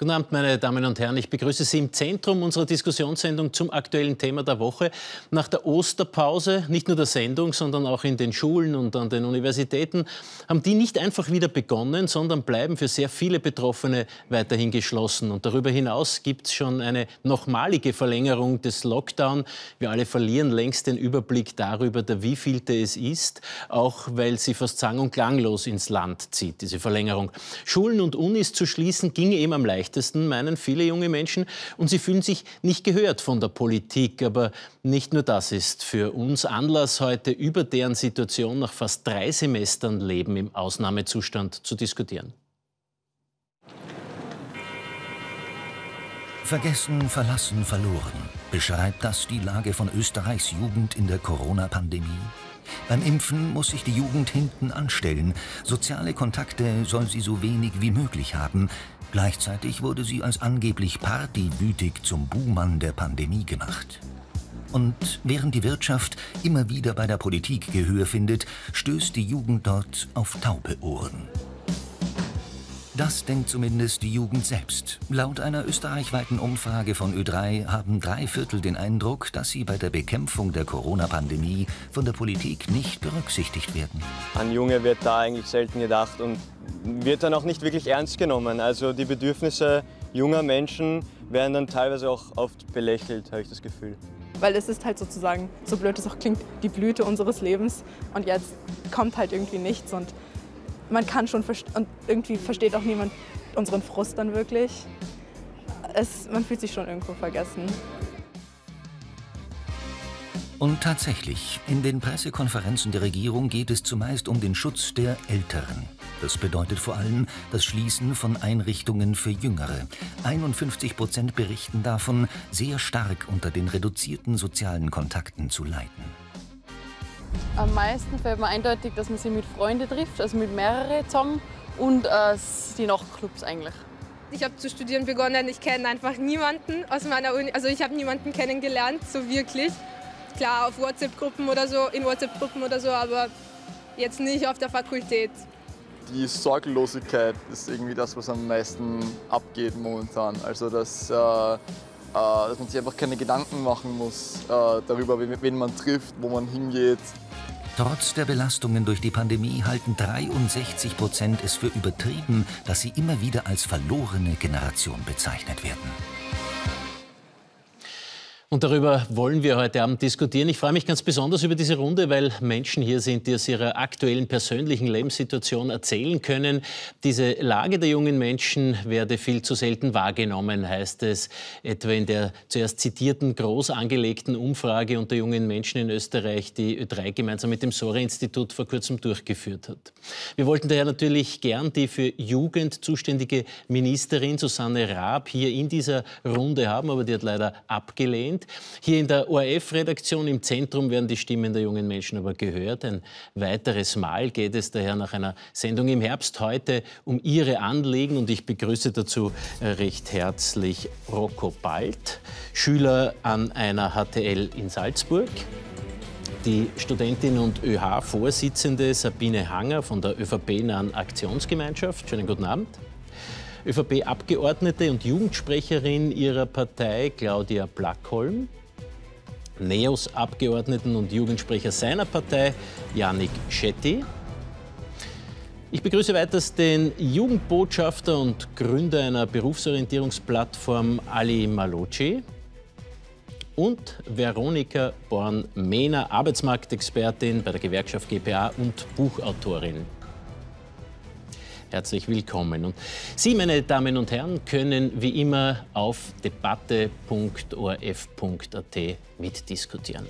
Guten Abend, meine Damen und Herren. Ich begrüße Sie im Zentrum unserer Diskussionssendung zum aktuellen Thema der Woche. Nach der Osterpause, nicht nur der Sendung, sondern auch in den Schulen und an den Universitäten, haben die nicht einfach wieder begonnen, sondern bleiben für sehr viele Betroffene weiterhin geschlossen. Und darüber hinaus gibt es schon eine nochmalige Verlängerung des Lockdown. Wir alle verlieren längst den Überblick darüber, der wievielte es ist, auch weil sie fast sang- und klanglos ins Land zieht, diese Verlängerung. Schulen und Unis zu schließen, ginge eben am leichtesten leichtesten, meinen viele junge Menschen. Und sie fühlen sich nicht gehört von der Politik. Aber nicht nur das ist für uns Anlass, heute über deren Situation nach fast drei Semestern Leben im Ausnahmezustand zu diskutieren. Vergessen, verlassen, verloren. Beschreibt das die Lage von Österreichs Jugend in der Corona-Pandemie? Beim Impfen muss sich die Jugend hinten anstellen. Soziale Kontakte soll sie so wenig wie möglich haben. Gleichzeitig wurde sie als angeblich partywütig zum Buhmann der Pandemie gemacht. Und während die Wirtschaft immer wieder bei der Politik Gehör findet, stößt die Jugend dort auf taube Ohren. Das denkt zumindest die Jugend selbst. Laut einer österreichweiten Umfrage von Ö3 haben drei Viertel den Eindruck, dass sie bei der Bekämpfung der Corona-Pandemie von der Politik nicht berücksichtigt werden. An Junge wird da eigentlich selten gedacht und wird dann auch nicht wirklich ernst genommen. Also die Bedürfnisse junger Menschen werden dann teilweise auch oft belächelt, habe ich das Gefühl. Weil es ist halt sozusagen, so blöd es auch klingt, die Blüte unseres Lebens und jetzt kommt halt irgendwie nichts und man kann schon und irgendwie versteht auch niemand unseren Frust dann wirklich. Es, man fühlt sich schon irgendwo vergessen. Und tatsächlich, in den Pressekonferenzen der Regierung geht es zumeist um den Schutz der Älteren. Das bedeutet vor allem das Schließen von Einrichtungen für Jüngere. 51 Prozent berichten davon, sehr stark unter den reduzierten sozialen Kontakten zu leiden. Am meisten fällt mir eindeutig, dass man sich mit Freunden trifft, also mit mehreren zusammen und äh, die Nachtclubs eigentlich. Ich habe zu studieren begonnen, ich kenne einfach niemanden aus meiner Uni, also ich habe niemanden kennengelernt, so wirklich. Klar, auf WhatsApp-Gruppen oder so, in WhatsApp-Gruppen oder so, aber jetzt nicht auf der Fakultät. Die Sorglosigkeit ist irgendwie das, was am meisten abgeht momentan. Also, dass äh, äh, dass man sich einfach keine Gedanken machen muss äh, darüber, wen man trifft, wo man hingeht. Trotz der Belastungen durch die Pandemie halten 63 Prozent es für übertrieben, dass sie immer wieder als verlorene Generation bezeichnet werden. Und darüber wollen wir heute Abend diskutieren. Ich freue mich ganz besonders über diese Runde, weil Menschen hier sind, die aus ihrer aktuellen persönlichen Lebenssituation erzählen können. Diese Lage der jungen Menschen werde viel zu selten wahrgenommen, heißt es etwa in der zuerst zitierten groß angelegten Umfrage unter jungen Menschen in Österreich, die Ö3 gemeinsam mit dem SORA-Institut vor kurzem durchgeführt hat. Wir wollten daher natürlich gern die für Jugend zuständige Ministerin Susanne Raab hier in dieser Runde haben, aber die hat leider abgelehnt. Prozent. Hier in der ORF-Redaktion im Zentrum werden die Stimmen der jungen Menschen aber gehört. Ein weiteres Mal geht es daher nach einer Sendung im Herbst heute um ihre Anliegen und ich begrüße dazu äh, recht herzlich Rocco Bald, Schüler an einer HTL in Salzburg die Studentin und ÖH-Vorsitzende Sabine Hanger von der ÖVP-nahen Aktionsgemeinschaft. Schönen guten Abend. ÖVP-Abgeordnete und Jugendsprecherin ihrer Partei Claudia Blackholm, NEOS-Abgeordneten und Jugendsprecher seiner Partei Janik Schetti. Ich begrüße weiters den Jugendbotschafter und Gründer einer Berufsorientierungsplattform Ali Maloci und Veronika Born-Mehner, Arbeitsmarktexpertin bei der Gewerkschaft GPA und Buchautorin. Herzlich willkommen. Und Sie, meine Damen und Herren, können wie immer auf debatte.orf.at mitdiskutieren.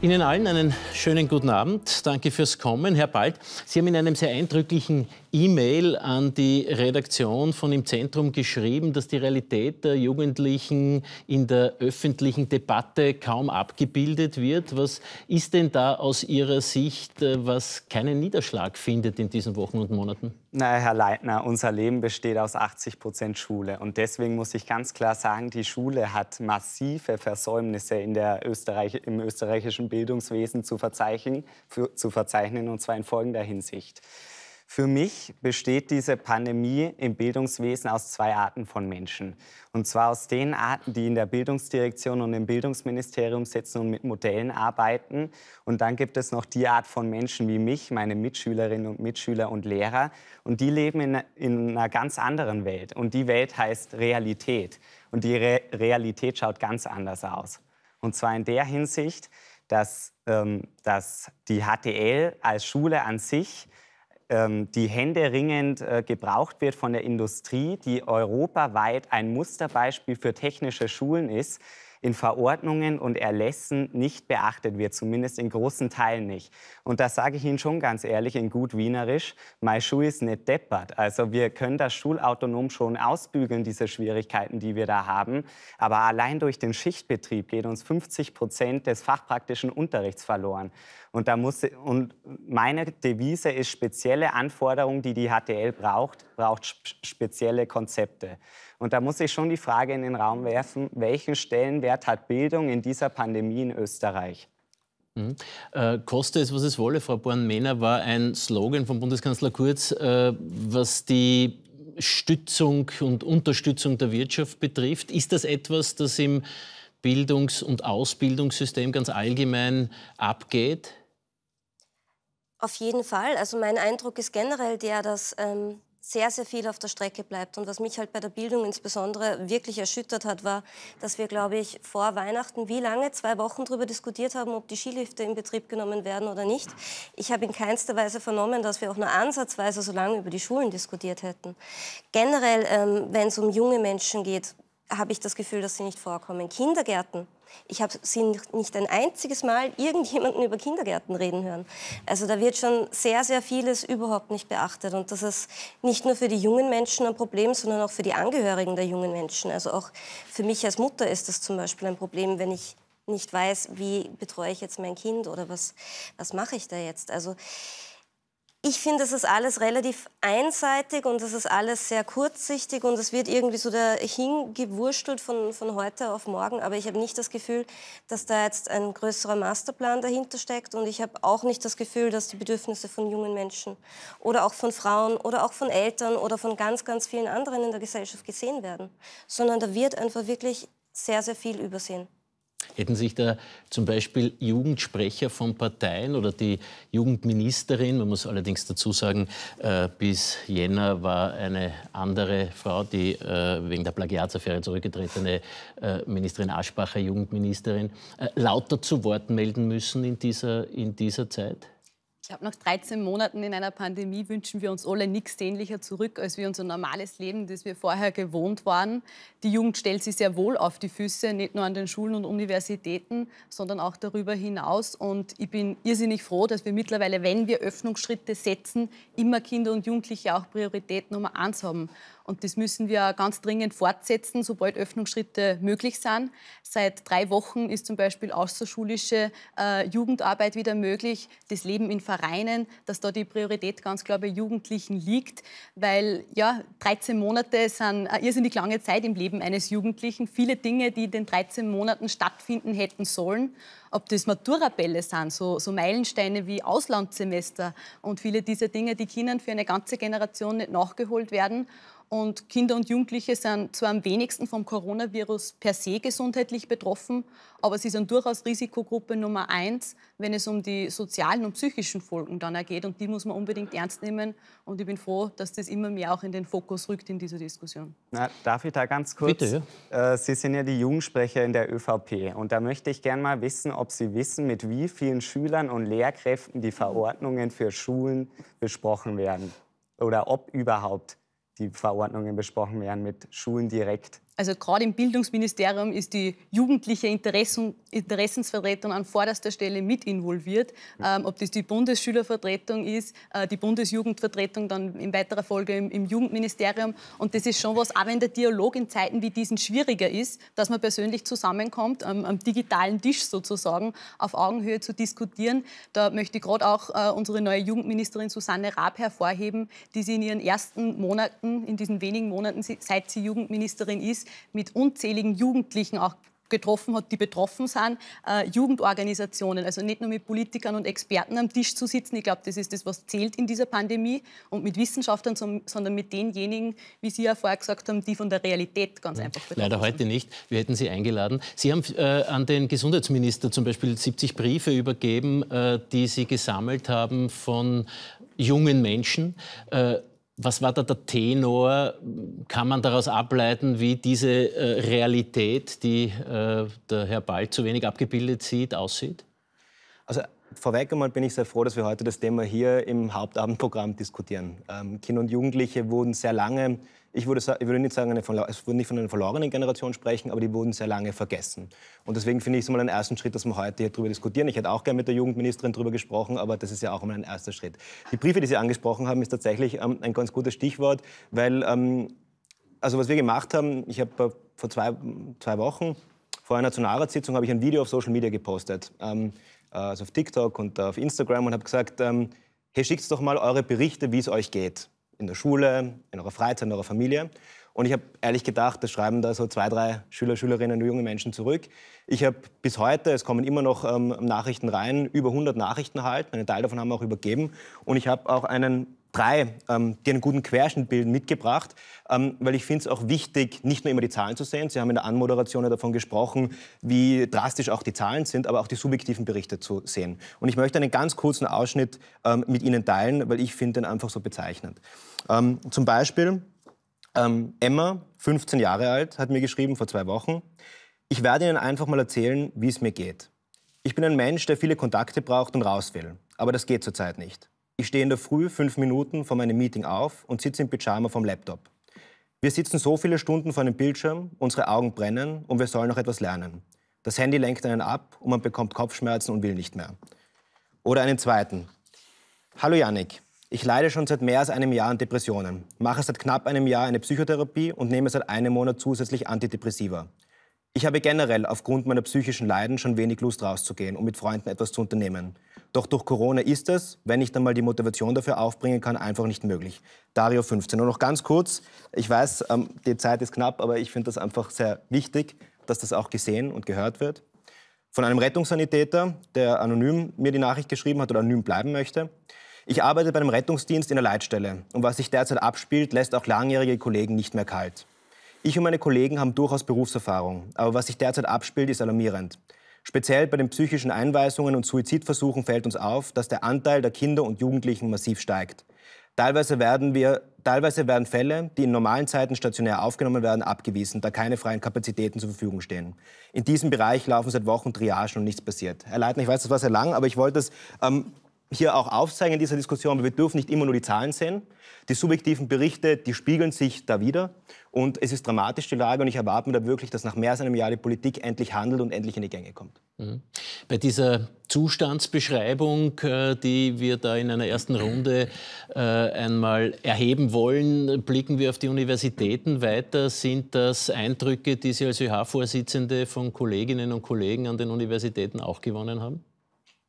Ihnen allen einen schönen guten Abend. Danke fürs Kommen. Herr Bald, Sie haben in einem sehr eindrücklichen E-Mail an die Redaktion von Im Zentrum geschrieben, dass die Realität der Jugendlichen in der öffentlichen Debatte kaum abgebildet wird. Was ist denn da aus Ihrer Sicht, äh, was keinen Niederschlag findet in diesen Wochen und Monaten? Na, Herr Leitner, unser Leben besteht aus 80 Prozent Schule. Und deswegen muss ich ganz klar sagen, die Schule hat massive Versäumnisse in der Österreich im österreichischen Bildungswesen zu verzeichnen, für, zu verzeichnen, und zwar in folgender Hinsicht. Für mich besteht diese Pandemie im Bildungswesen aus zwei Arten von Menschen. Und zwar aus den Arten, die in der Bildungsdirektion und im Bildungsministerium sitzen und mit Modellen arbeiten. Und dann gibt es noch die Art von Menschen wie mich, meine Mitschülerinnen und Mitschüler und Lehrer. Und die leben in, in einer ganz anderen Welt. Und die Welt heißt Realität. Und die Re Realität schaut ganz anders aus. Und zwar in der Hinsicht, dass, ähm, dass die HTL als Schule an sich ähm, die händeringend äh, gebraucht wird von der Industrie, die europaweit ein Musterbeispiel für technische Schulen ist in Verordnungen und Erlässen nicht beachtet wird, zumindest in großen Teilen nicht. Und das sage ich Ihnen schon ganz ehrlich in gut Wienerisch, mein Schuh ist nicht deppert. Also wir können das schulautonom schon ausbügeln, diese Schwierigkeiten, die wir da haben. Aber allein durch den Schichtbetrieb geht uns 50 Prozent des fachpraktischen Unterrichts verloren. Und, da muss, und meine Devise ist spezielle Anforderungen, die die HTL braucht, braucht spezielle Konzepte. Und da muss ich schon die Frage in den Raum werfen, welchen Stellenwert hat Bildung in dieser Pandemie in Österreich? Mhm. Äh, koste es, was es wolle, Frau Born-Mehner, war ein Slogan von Bundeskanzler Kurz, äh, was die Stützung und Unterstützung der Wirtschaft betrifft. Ist das etwas, das im Bildungs- und Ausbildungssystem ganz allgemein abgeht? Auf jeden Fall. Also mein Eindruck ist generell der, dass ähm, sehr, sehr viel auf der Strecke bleibt. Und was mich halt bei der Bildung insbesondere wirklich erschüttert hat, war, dass wir, glaube ich, vor Weihnachten wie lange, zwei Wochen darüber diskutiert haben, ob die Skilifte in Betrieb genommen werden oder nicht. Ich habe in keinster Weise vernommen, dass wir auch nur ansatzweise so lange über die Schulen diskutiert hätten. Generell, ähm, wenn es um junge Menschen geht, habe ich das Gefühl, dass sie nicht vorkommen. Kindergärten ich habe sie nicht ein einziges Mal irgendjemanden über Kindergärten reden hören. Also da wird schon sehr, sehr vieles überhaupt nicht beachtet. Und das ist nicht nur für die jungen Menschen ein Problem, sondern auch für die Angehörigen der jungen Menschen. Also auch für mich als Mutter ist das zum Beispiel ein Problem, wenn ich nicht weiß, wie betreue ich jetzt mein Kind oder was, was mache ich da jetzt. Also ich finde, es ist alles relativ einseitig und es ist alles sehr kurzsichtig und es wird irgendwie so dahin gewurstelt von, von heute auf morgen. Aber ich habe nicht das Gefühl, dass da jetzt ein größerer Masterplan dahinter steckt und ich habe auch nicht das Gefühl, dass die Bedürfnisse von jungen Menschen oder auch von Frauen oder auch von Eltern oder von ganz, ganz vielen anderen in der Gesellschaft gesehen werden, sondern da wird einfach wirklich sehr, sehr viel übersehen. Hätten sich da zum Beispiel Jugendsprecher von Parteien oder die Jugendministerin, man muss allerdings dazu sagen, äh, bis Jänner war eine andere Frau, die äh, wegen der Plagiatsaffäre zurückgetretene äh, Ministerin Aschbacher, Jugendministerin, äh, lauter zu Wort melden müssen in dieser, in dieser Zeit? Ich glaube, nach 13 Monaten in einer Pandemie wünschen wir uns alle nichts sehnlicher zurück, als wir unser normales Leben, das wir vorher gewohnt waren. Die Jugend stellt sich sehr wohl auf die Füße, nicht nur an den Schulen und Universitäten, sondern auch darüber hinaus. Und ich bin irrsinnig froh, dass wir mittlerweile, wenn wir Öffnungsschritte setzen, immer Kinder und Jugendliche auch Priorität Nummer eins haben. Und das müssen wir ganz dringend fortsetzen, sobald Öffnungsschritte möglich sind. Seit drei Wochen ist zum Beispiel außerschulische äh, Jugendarbeit wieder möglich, das Leben in Vereinen, dass da die Priorität ganz klar bei Jugendlichen liegt, weil ja, 13 Monate sind eine irrsinnig lange Zeit im Leben eines Jugendlichen. Viele Dinge, die in den 13 Monaten stattfinden hätten sollen, ob das Maturabälle sind, so, so Meilensteine wie Auslandssemester und viele dieser Dinge, die Kindern für eine ganze Generation nicht nachgeholt werden. Und Kinder und Jugendliche sind zwar am wenigsten vom Coronavirus per se gesundheitlich betroffen, aber sie sind durchaus Risikogruppe Nummer eins, wenn es um die sozialen und psychischen Folgen dann geht. Und die muss man unbedingt ernst nehmen. Und ich bin froh, dass das immer mehr auch in den Fokus rückt in dieser Diskussion. Na, darf ich da ganz kurz? Bitte. Ja. Äh, sie sind ja die Jugendsprecher in der ÖVP. Und da möchte ich gerne mal wissen, ob Sie wissen, mit wie vielen Schülern und Lehrkräften die Verordnungen für Schulen besprochen werden. Oder ob überhaupt die Verordnungen besprochen werden mit Schulen direkt. Also gerade im Bildungsministerium ist die jugendliche Interessen, Interessensvertretung an vorderster Stelle mit involviert. Ähm, ob das die Bundesschülervertretung ist, äh, die Bundesjugendvertretung dann in weiterer Folge im, im, Jugendministerium. Und das ist schon was, auch wenn der Dialog in Zeiten wie diesen schwieriger ist, dass man persönlich zusammenkommt, ähm, am digitalen Tisch sozusagen, auf Augenhöhe zu diskutieren. Da möchte ich gerade auch äh, unsere neue Jugendministerin Susanne Raab hervorheben, die sie in ihren ersten Monaten, in diesen wenigen Monaten, seit sie Jugendministerin ist, mit unzähligen Jugendlichen auch getroffen hat, die betroffen sind, äh, Jugendorganisationen, also nicht nur mit Politikern und Experten am Tisch zu sitzen. Ich glaube, das ist das, was zählt in dieser Pandemie und mit Wissenschaftlern, sondern mit denjenigen, wie Sie ja vorher gesagt haben, die von der Realität ganz mhm. einfach betroffen Leider sind. heute nicht. Wir hätten Sie eingeladen. Sie haben äh, an den Gesundheitsminister zum Beispiel 70 Briefe übergeben, äh, die Sie gesammelt haben von jungen Menschen. Äh, was war da der Tenor? Kann man daraus ableiten, wie diese äh, Realität, die äh, der Herr Ball zu wenig abgebildet sieht, aussieht? Also Vorweg einmal bin ich sehr froh, dass wir heute das Thema hier im Hauptabendprogramm diskutieren. Ähm, Kinder und Jugendliche wurden sehr lange, ich würde, ich würde nicht sagen, es würde nicht von einer verlorenen Generation sprechen, aber die wurden sehr lange vergessen. Und deswegen finde ich es mal einen ersten Schritt, dass wir heute hier darüber diskutieren. Ich hätte auch gerne mit der Jugendministerin darüber gesprochen, aber das ist ja auch mal ein erster Schritt. Die Briefe, die Sie angesprochen haben, ist tatsächlich ähm, ein ganz gutes Stichwort, weil ähm, also was wir gemacht haben, ich habe äh, vor zwei, zwei Wochen vor einer Nationalratssitzung habe ich ein Video auf Social Media gepostet. Ähm, äh, also auf TikTok und auf Instagram und habe gesagt, ähm, hey, schickt doch mal eure Berichte, wie es euch geht. In der Schule, in eurer Freizeit, in eurer Familie. Und ich habe ehrlich gedacht, das schreiben da so zwei, drei Schüler, Schülerinnen und junge Menschen zurück. Ich habe bis heute, es kommen immer noch ähm, Nachrichten rein, über 100 Nachrichten erhalten. Einen Teil davon haben wir auch übergeben. Und ich habe auch einen drei, ähm, die einen guten Querschnitt bilden, mitgebracht, ähm, weil ich finde es auch wichtig, nicht nur immer die Zahlen zu sehen. Sie haben in der Anmoderation ja davon gesprochen, wie drastisch auch die Zahlen sind, aber auch die subjektiven Berichte zu sehen. Und ich möchte einen ganz kurzen Ausschnitt ähm, mit Ihnen teilen, weil ich finde den einfach so bezeichnend. Ähm, zum Beispiel ähm, Emma, 15 Jahre alt, hat mir geschrieben vor zwei Wochen, ich werde Ihnen einfach mal erzählen, wie es mir geht. Ich bin ein Mensch, der viele Kontakte braucht und raus will, aber das geht zurzeit nicht. Ich stehe in der Früh fünf Minuten vor meinem Meeting auf und sitze im Pyjama vom Laptop. Wir sitzen so viele Stunden vor einem Bildschirm, unsere Augen brennen und wir sollen noch etwas lernen. Das Handy lenkt einen ab und man bekommt Kopfschmerzen und will nicht mehr. Oder einen zweiten. Hallo Janik, ich leide schon seit mehr als einem Jahr an Depressionen, mache seit knapp einem Jahr eine Psychotherapie und nehme seit einem Monat zusätzlich Antidepressiva. Ich habe generell aufgrund meiner psychischen Leiden schon wenig Lust rauszugehen, um mit Freunden etwas zu unternehmen. Doch durch Corona ist es, wenn ich dann mal die Motivation dafür aufbringen kann, einfach nicht möglich. Dario 15. Und noch ganz kurz, ich weiß, ähm, die Zeit ist knapp, aber ich finde das einfach sehr wichtig, dass das auch gesehen und gehört wird. Von einem Rettungssanitäter, der anonym mir die Nachricht geschrieben hat oder anonym bleiben möchte. Ich arbeite bei einem Rettungsdienst in der Leitstelle und was sich derzeit abspielt, lässt auch langjährige Kollegen nicht mehr kalt. Ich und meine Kollegen haben durchaus Berufserfahrung, aber was sich derzeit abspielt, ist alarmierend. Speziell bei den psychischen Einweisungen und Suizidversuchen fällt uns auf, dass der Anteil der Kinder und Jugendlichen massiv steigt. Teilweise werden, wir, teilweise werden Fälle, die in normalen Zeiten stationär aufgenommen werden, abgewiesen, da keine freien Kapazitäten zur Verfügung stehen. In diesem Bereich laufen seit Wochen Triagen und nichts passiert. Herr Leitner, ich weiß, das war sehr lang, aber ich wollte es ähm, hier auch aufzeigen in dieser Diskussion, aber wir dürfen nicht immer nur die Zahlen sehen. Die subjektiven Berichte, die spiegeln sich da wieder. Und es ist dramatisch die Lage und ich erwarte mir da wirklich, dass nach mehr als einem Jahr die Politik endlich handelt und endlich in die Gänge kommt. Mhm. Bei dieser Zustandsbeschreibung, äh, die wir da in einer ersten Runde äh, einmal erheben wollen, blicken wir auf die Universitäten weiter. Sind das Eindrücke, die Sie als ÖH-Vorsitzende von Kolleginnen und Kollegen an den Universitäten auch gewonnen haben?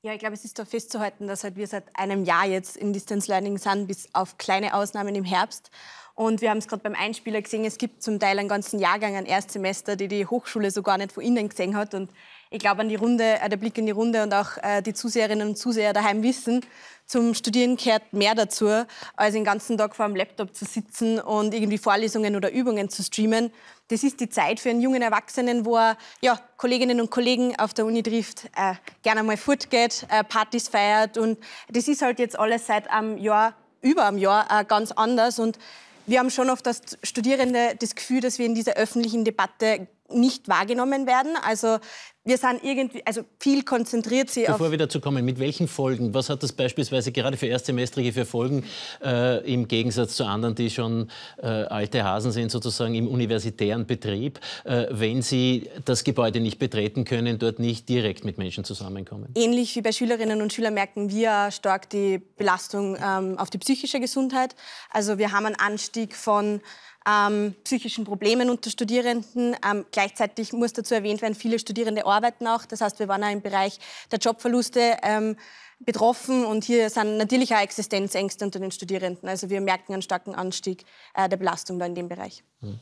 Ja, ich glaube, es ist doch festzuhalten, dass halt wir seit einem Jahr jetzt in Distance Learning sind, bis auf kleine Ausnahmen im Herbst. Und wir haben es gerade beim Einspieler gesehen, es gibt zum Teil einen ganzen Jahrgang an Erstsemester, die die Hochschule so gar nicht von innen gesehen hat. Und ich glaube, an die Runde, äh, der Blick in die Runde und auch äh, die Zuseherinnen und Zuseher daheim wissen, zum Studieren gehört mehr dazu, als den ganzen Tag vor einem Laptop zu sitzen und irgendwie Vorlesungen oder Übungen zu streamen. Das ist die Zeit für einen jungen Erwachsenen, wo er ja, Kolleginnen und Kollegen auf der Uni trifft, äh, gerne mal fortgeht, äh, Partys feiert. Und das ist halt jetzt alles seit einem Jahr, über einem Jahr, äh, ganz anders. Und wir haben schon oft als Studierende das Gefühl, dass wir in dieser öffentlichen Debatte nicht wahrgenommen werden. Also wir sind irgendwie, also viel konzentriert sie Bevor auf... Bevor wir dazu kommen, mit welchen Folgen? Was hat das beispielsweise gerade für Erstsemestrige für Folgen äh, im Gegensatz zu anderen, die schon äh, alte Hasen sind, sozusagen im universitären Betrieb, äh, wenn sie das Gebäude nicht betreten können, dort nicht direkt mit Menschen zusammenkommen? Ähnlich wie bei Schülerinnen und Schülern merken wir stark die Belastung ähm, auf die psychische Gesundheit. Also wir haben einen Anstieg von ähm, psychischen Problemen unter Studierenden. Ähm, gleichzeitig muss dazu erwähnt werden, viele Studierende arbeiten auch. Das heißt, wir waren auch im Bereich der Jobverluste ähm, betroffen und hier sind natürlich auch Existenzängste unter den Studierenden. Also wir merken einen starken Anstieg äh, der Belastung da in dem Bereich. Mhm.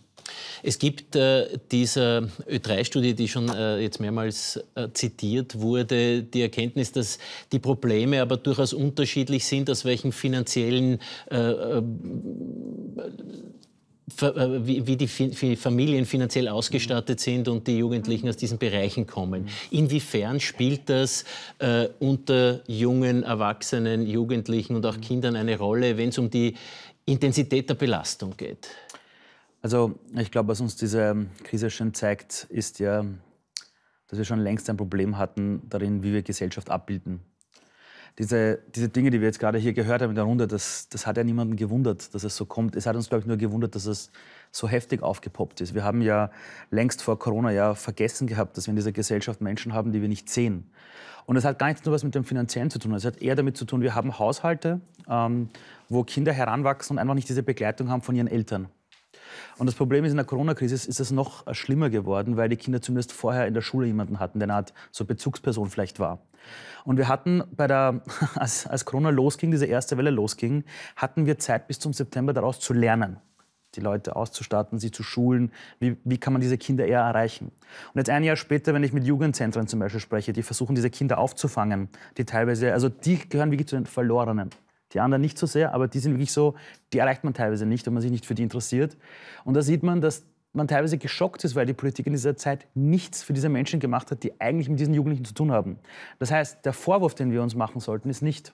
Es gibt äh, diese Ö3-Studie, die schon äh, jetzt mehrmals äh, zitiert wurde, die Erkenntnis, dass die Probleme aber durchaus unterschiedlich sind, aus welchen finanziellen äh, äh, äh, wie, die Familien finanziell ausgestattet sind und die Jugendlichen aus diesen Bereichen kommen. Inwiefern spielt das äh, unter jungen Erwachsenen, Jugendlichen und auch Kindern eine Rolle, wenn es um die Intensität der Belastung geht? Also ich glaube, was uns diese ähm, Krise schon zeigt, ist ja, dass wir schon längst ein Problem hatten darin, wie wir Gesellschaft abbilden diese, diese Dinge, die wir jetzt gerade hier gehört haben in der Runde, das, das hat ja niemanden gewundert, dass es so kommt. Es hat uns, glaube ich, nur gewundert, dass es so heftig aufgepoppt ist. Wir haben ja längst vor Corona ja vergessen gehabt, dass wir in dieser Gesellschaft Menschen haben, die wir nicht sehen. Und es hat gar nichts nur was mit dem Finanziellen zu tun. Es hat eher damit zu tun, wir haben Haushalte, ähm, wo Kinder heranwachsen und einfach nicht diese Begleitung haben von ihren Eltern. Und das Problem ist, in der Corona-Krise ist es noch äh, schlimmer geworden, weil die Kinder zumindest vorher in der Schule jemanden hatten, der eine Art so Bezugsperson vielleicht war. Und wir hatten bei der, als, als Corona losging, diese erste Welle losging, hatten wir Zeit bis zum September daraus zu lernen die Leute auszustatten, sie zu schulen. Wie, wie kann man diese Kinder eher erreichen? Und jetzt ein Jahr später, wenn ich mit Jugendzentren zum Beispiel spreche, die versuchen, diese Kinder aufzufangen, die teilweise, also die gehören wirklich zu den Verlorenen. Die anderen nicht so sehr, aber die sind wirklich so, die erreicht man teilweise nicht, wenn man sich nicht für die interessiert. Und da sieht man, dass man teilweise geschockt ist, weil die Politik in dieser Zeit nichts für diese Menschen gemacht hat, die eigentlich mit diesen Jugendlichen zu tun haben. Das heißt, der Vorwurf, den wir uns machen sollten, ist nicht,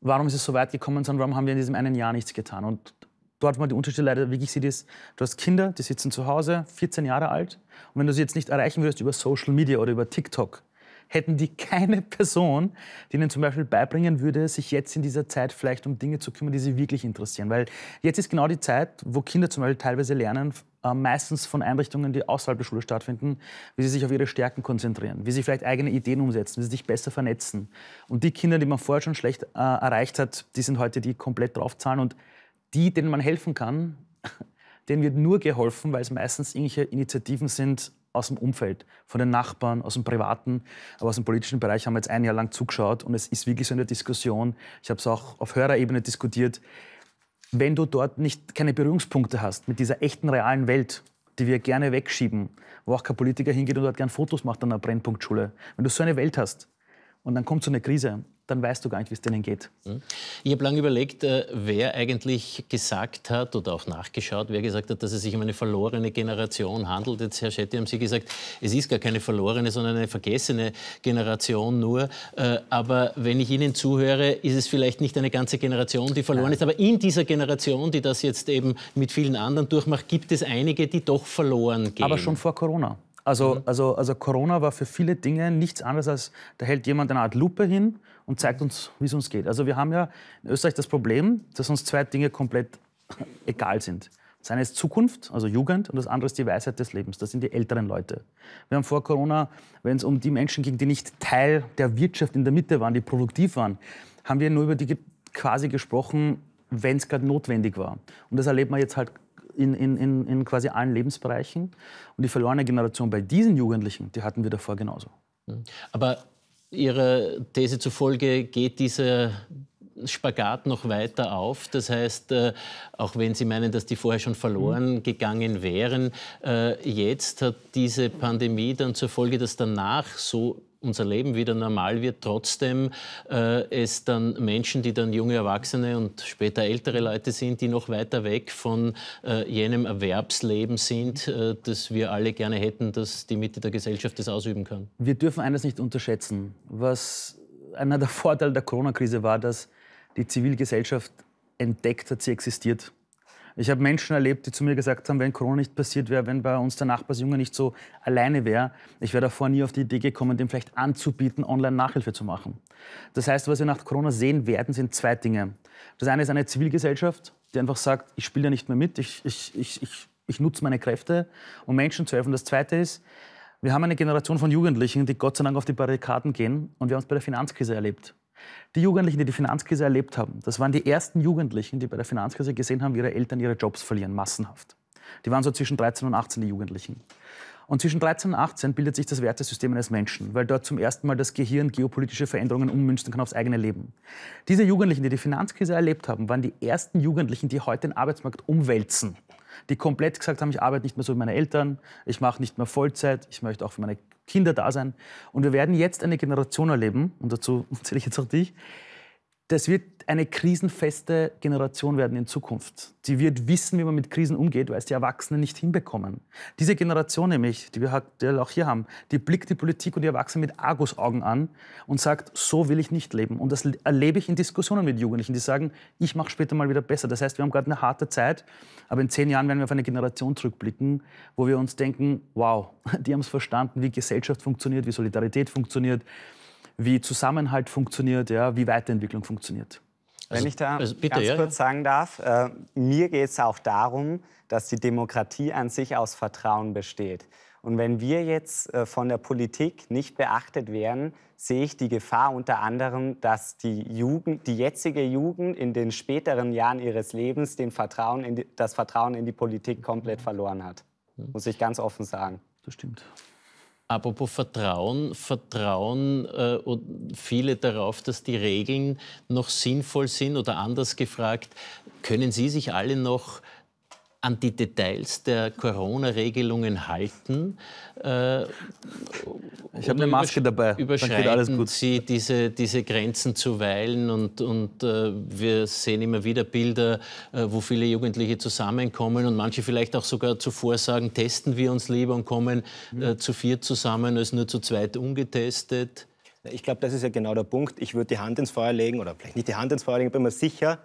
warum ist es so weit gekommen, sondern warum haben wir in diesem einen Jahr nichts getan. Und dort wo man die Unterschiede leider wirklich sieht, ist, du hast Kinder, die sitzen zu Hause, 14 Jahre alt. Und wenn du sie jetzt nicht erreichen würdest über Social Media oder über TikTok, hätten die keine Person, die ihnen zum Beispiel beibringen würde, sich jetzt in dieser Zeit vielleicht um Dinge zu kümmern, die sie wirklich interessieren. Weil jetzt ist genau die Zeit, wo Kinder zum Beispiel teilweise lernen, äh, meistens von Einrichtungen, die außerhalb der Schule stattfinden, wie sie sich auf ihre Stärken konzentrieren, wie sie vielleicht eigene Ideen umsetzen, wie sie sich besser vernetzen. Und die Kinder, die man vorher schon schlecht äh, erreicht hat, die sind heute die komplett draufzahlen. Und die, denen man helfen kann, denen wird nur geholfen, weil es meistens irgendwelche Initiativen sind, aus dem Umfeld, von den Nachbarn, aus dem privaten, aber aus dem politischen Bereich haben wir jetzt ein Jahr lang zugeschaut und es ist wirklich so eine Diskussion. Ich habe es auch auf Hörerebene diskutiert. Wenn du dort nicht keine Berührungspunkte hast mit dieser echten realen Welt, die wir gerne wegschieben, wo auch kein Politiker hingeht und dort gern Fotos macht an einer Brennpunktschule, wenn du so eine Welt hast und dann kommt so eine Krise dann weißt du gar nicht, wie es denen geht. Mhm. Ich habe lange überlegt, äh, wer eigentlich gesagt hat oder auch nachgeschaut, wer gesagt hat, dass es sich um eine verlorene Generation handelt. Jetzt, Herr Schetti, haben Sie gesagt, es ist gar keine verlorene, sondern eine vergessene Generation nur. Äh, aber wenn ich Ihnen zuhöre, ist es vielleicht nicht eine ganze Generation, die verloren Nein. ist. Aber in dieser Generation, die das jetzt eben mit vielen anderen durchmacht, gibt es einige, die doch verloren gehen. Aber schon vor Corona. Also, mhm. also, also Corona war für viele Dinge nichts anderes als, da hält jemand eine Art Lupe hin und zeigt uns, wie es uns geht. Also wir haben ja in Österreich das Problem, dass uns zwei Dinge komplett egal sind. Das eine ist Zukunft, also Jugend, und das andere ist die Weisheit des Lebens. Das sind die älteren Leute. Wir haben vor Corona, wenn es um die Menschen ging, die nicht Teil der Wirtschaft in der Mitte waren, die produktiv waren, haben wir nur über die quasi gesprochen, wenn es gerade notwendig war. Und das erlebt man jetzt halt in, in, in, in quasi allen Lebensbereichen. Und die verlorene Generation bei diesen Jugendlichen, die hatten wir davor genauso. Aber Ihrer These zufolge geht dieser Spagat noch weiter auf. Das heißt, äh, auch wenn Sie meinen, dass die vorher schon verloren mhm. gegangen wären, äh, jetzt hat diese Pandemie dann zur Folge, dass danach so unser Leben wieder normal wird, trotzdem äh, es dann Menschen, die dann junge Erwachsene und später ältere Leute sind, die noch weiter weg von äh, jenem Erwerbsleben sind, äh, das wir alle gerne hätten, dass die Mitte der Gesellschaft das ausüben kann. Wir dürfen eines nicht unterschätzen, was einer der Vorteile der Corona-Krise war, dass die Zivilgesellschaft entdeckt hat, sie existiert. Ich habe Menschen erlebt, die zu mir gesagt haben, wenn Corona nicht passiert wäre, wenn bei uns der Nachbarsjunge nicht so alleine wäre, ich wäre davor nie auf die Idee gekommen, dem vielleicht anzubieten, online Nachhilfe zu machen. Das heißt, was wir nach Corona sehen werden, sind zwei Dinge. Das eine ist eine Zivilgesellschaft, die einfach sagt, ich spiele da nicht mehr mit, ich, ich, ich, ich, ich nutze meine Kräfte, um Menschen zu helfen. Das zweite ist, wir haben eine Generation von Jugendlichen, die Gott sei Dank auf die Barrikaden gehen und wir haben es bei der Finanzkrise erlebt. Die Jugendlichen, die die Finanzkrise erlebt haben, das waren die ersten Jugendlichen, die bei der Finanzkrise gesehen haben, wie ihre Eltern ihre Jobs verlieren, massenhaft. Die waren so zwischen 13 und 18, die Jugendlichen. Und zwischen 13 und 18 bildet sich das Wertesystem eines Menschen, weil dort zum ersten Mal das Gehirn geopolitische Veränderungen ummünzen kann aufs eigene Leben. Diese Jugendlichen, die die Finanzkrise erlebt haben, waren die ersten Jugendlichen, die heute den Arbeitsmarkt umwälzen. Die komplett gesagt haben, ich arbeite nicht mehr so wie meine Eltern, ich mache nicht mehr Vollzeit, ich möchte auch für meine Kinder da sein. Und wir werden jetzt eine Generation erleben, und dazu zähle ich jetzt auch dich, das wird eine krisenfeste Generation werden in Zukunft. Die wird wissen, wie man mit Krisen umgeht, weil es die Erwachsenen nicht hinbekommen. Diese Generation nämlich, halt, die wir auch hier haben, die blickt die Politik und die Erwachsenen mit Argusaugen an und sagt, so will ich nicht leben. Und das erlebe ich in Diskussionen mit Jugendlichen, die sagen, ich mache später mal wieder besser. Das heißt, wir haben gerade eine harte Zeit, aber in zehn Jahren werden wir auf eine Generation zurückblicken, wo wir uns denken, wow, die haben es verstanden, wie Gesellschaft funktioniert, wie Solidarität funktioniert, wie Zusammenhalt funktioniert, ja, wie Weiterentwicklung funktioniert. Also wenn also, ich da also bitte, ganz ja, kurz ja. sagen darf, äh, mir geht es auch darum, dass die Demokratie an sich aus Vertrauen besteht. Und wenn wir jetzt äh, von der Politik nicht beachtet werden, sehe ich die Gefahr unter anderem, dass die Jugend, die jetzige Jugend in den späteren Jahren ihres Lebens den Vertrauen die, das Vertrauen in die Politik komplett mhm. verloren hat. Mhm. Muss ich ganz offen sagen. Das stimmt. Apropos Vertrauen, Vertrauen äh, viele darauf, dass die Regeln noch sinnvoll sind oder anders gefragt, können Sie sich alle noch an die Details der Corona-Regelungen halten? Äh, ich habe eine Maske dabei. Überschreiten Sie diese, diese Grenzen zuweilen? Und, und äh, wir sehen immer wieder Bilder, äh, wo viele Jugendliche zusammenkommen und manche vielleicht auch sogar zuvor sagen, testen wir uns lieber und kommen mhm. zu viert zusammen als nur zu zweit ungetestet. Ich glaube, das ist ja genau der Punkt. Ich würde die Hand ins Feuer legen, oder vielleicht nicht die Hand ins Feuer legen, bin mir sicher,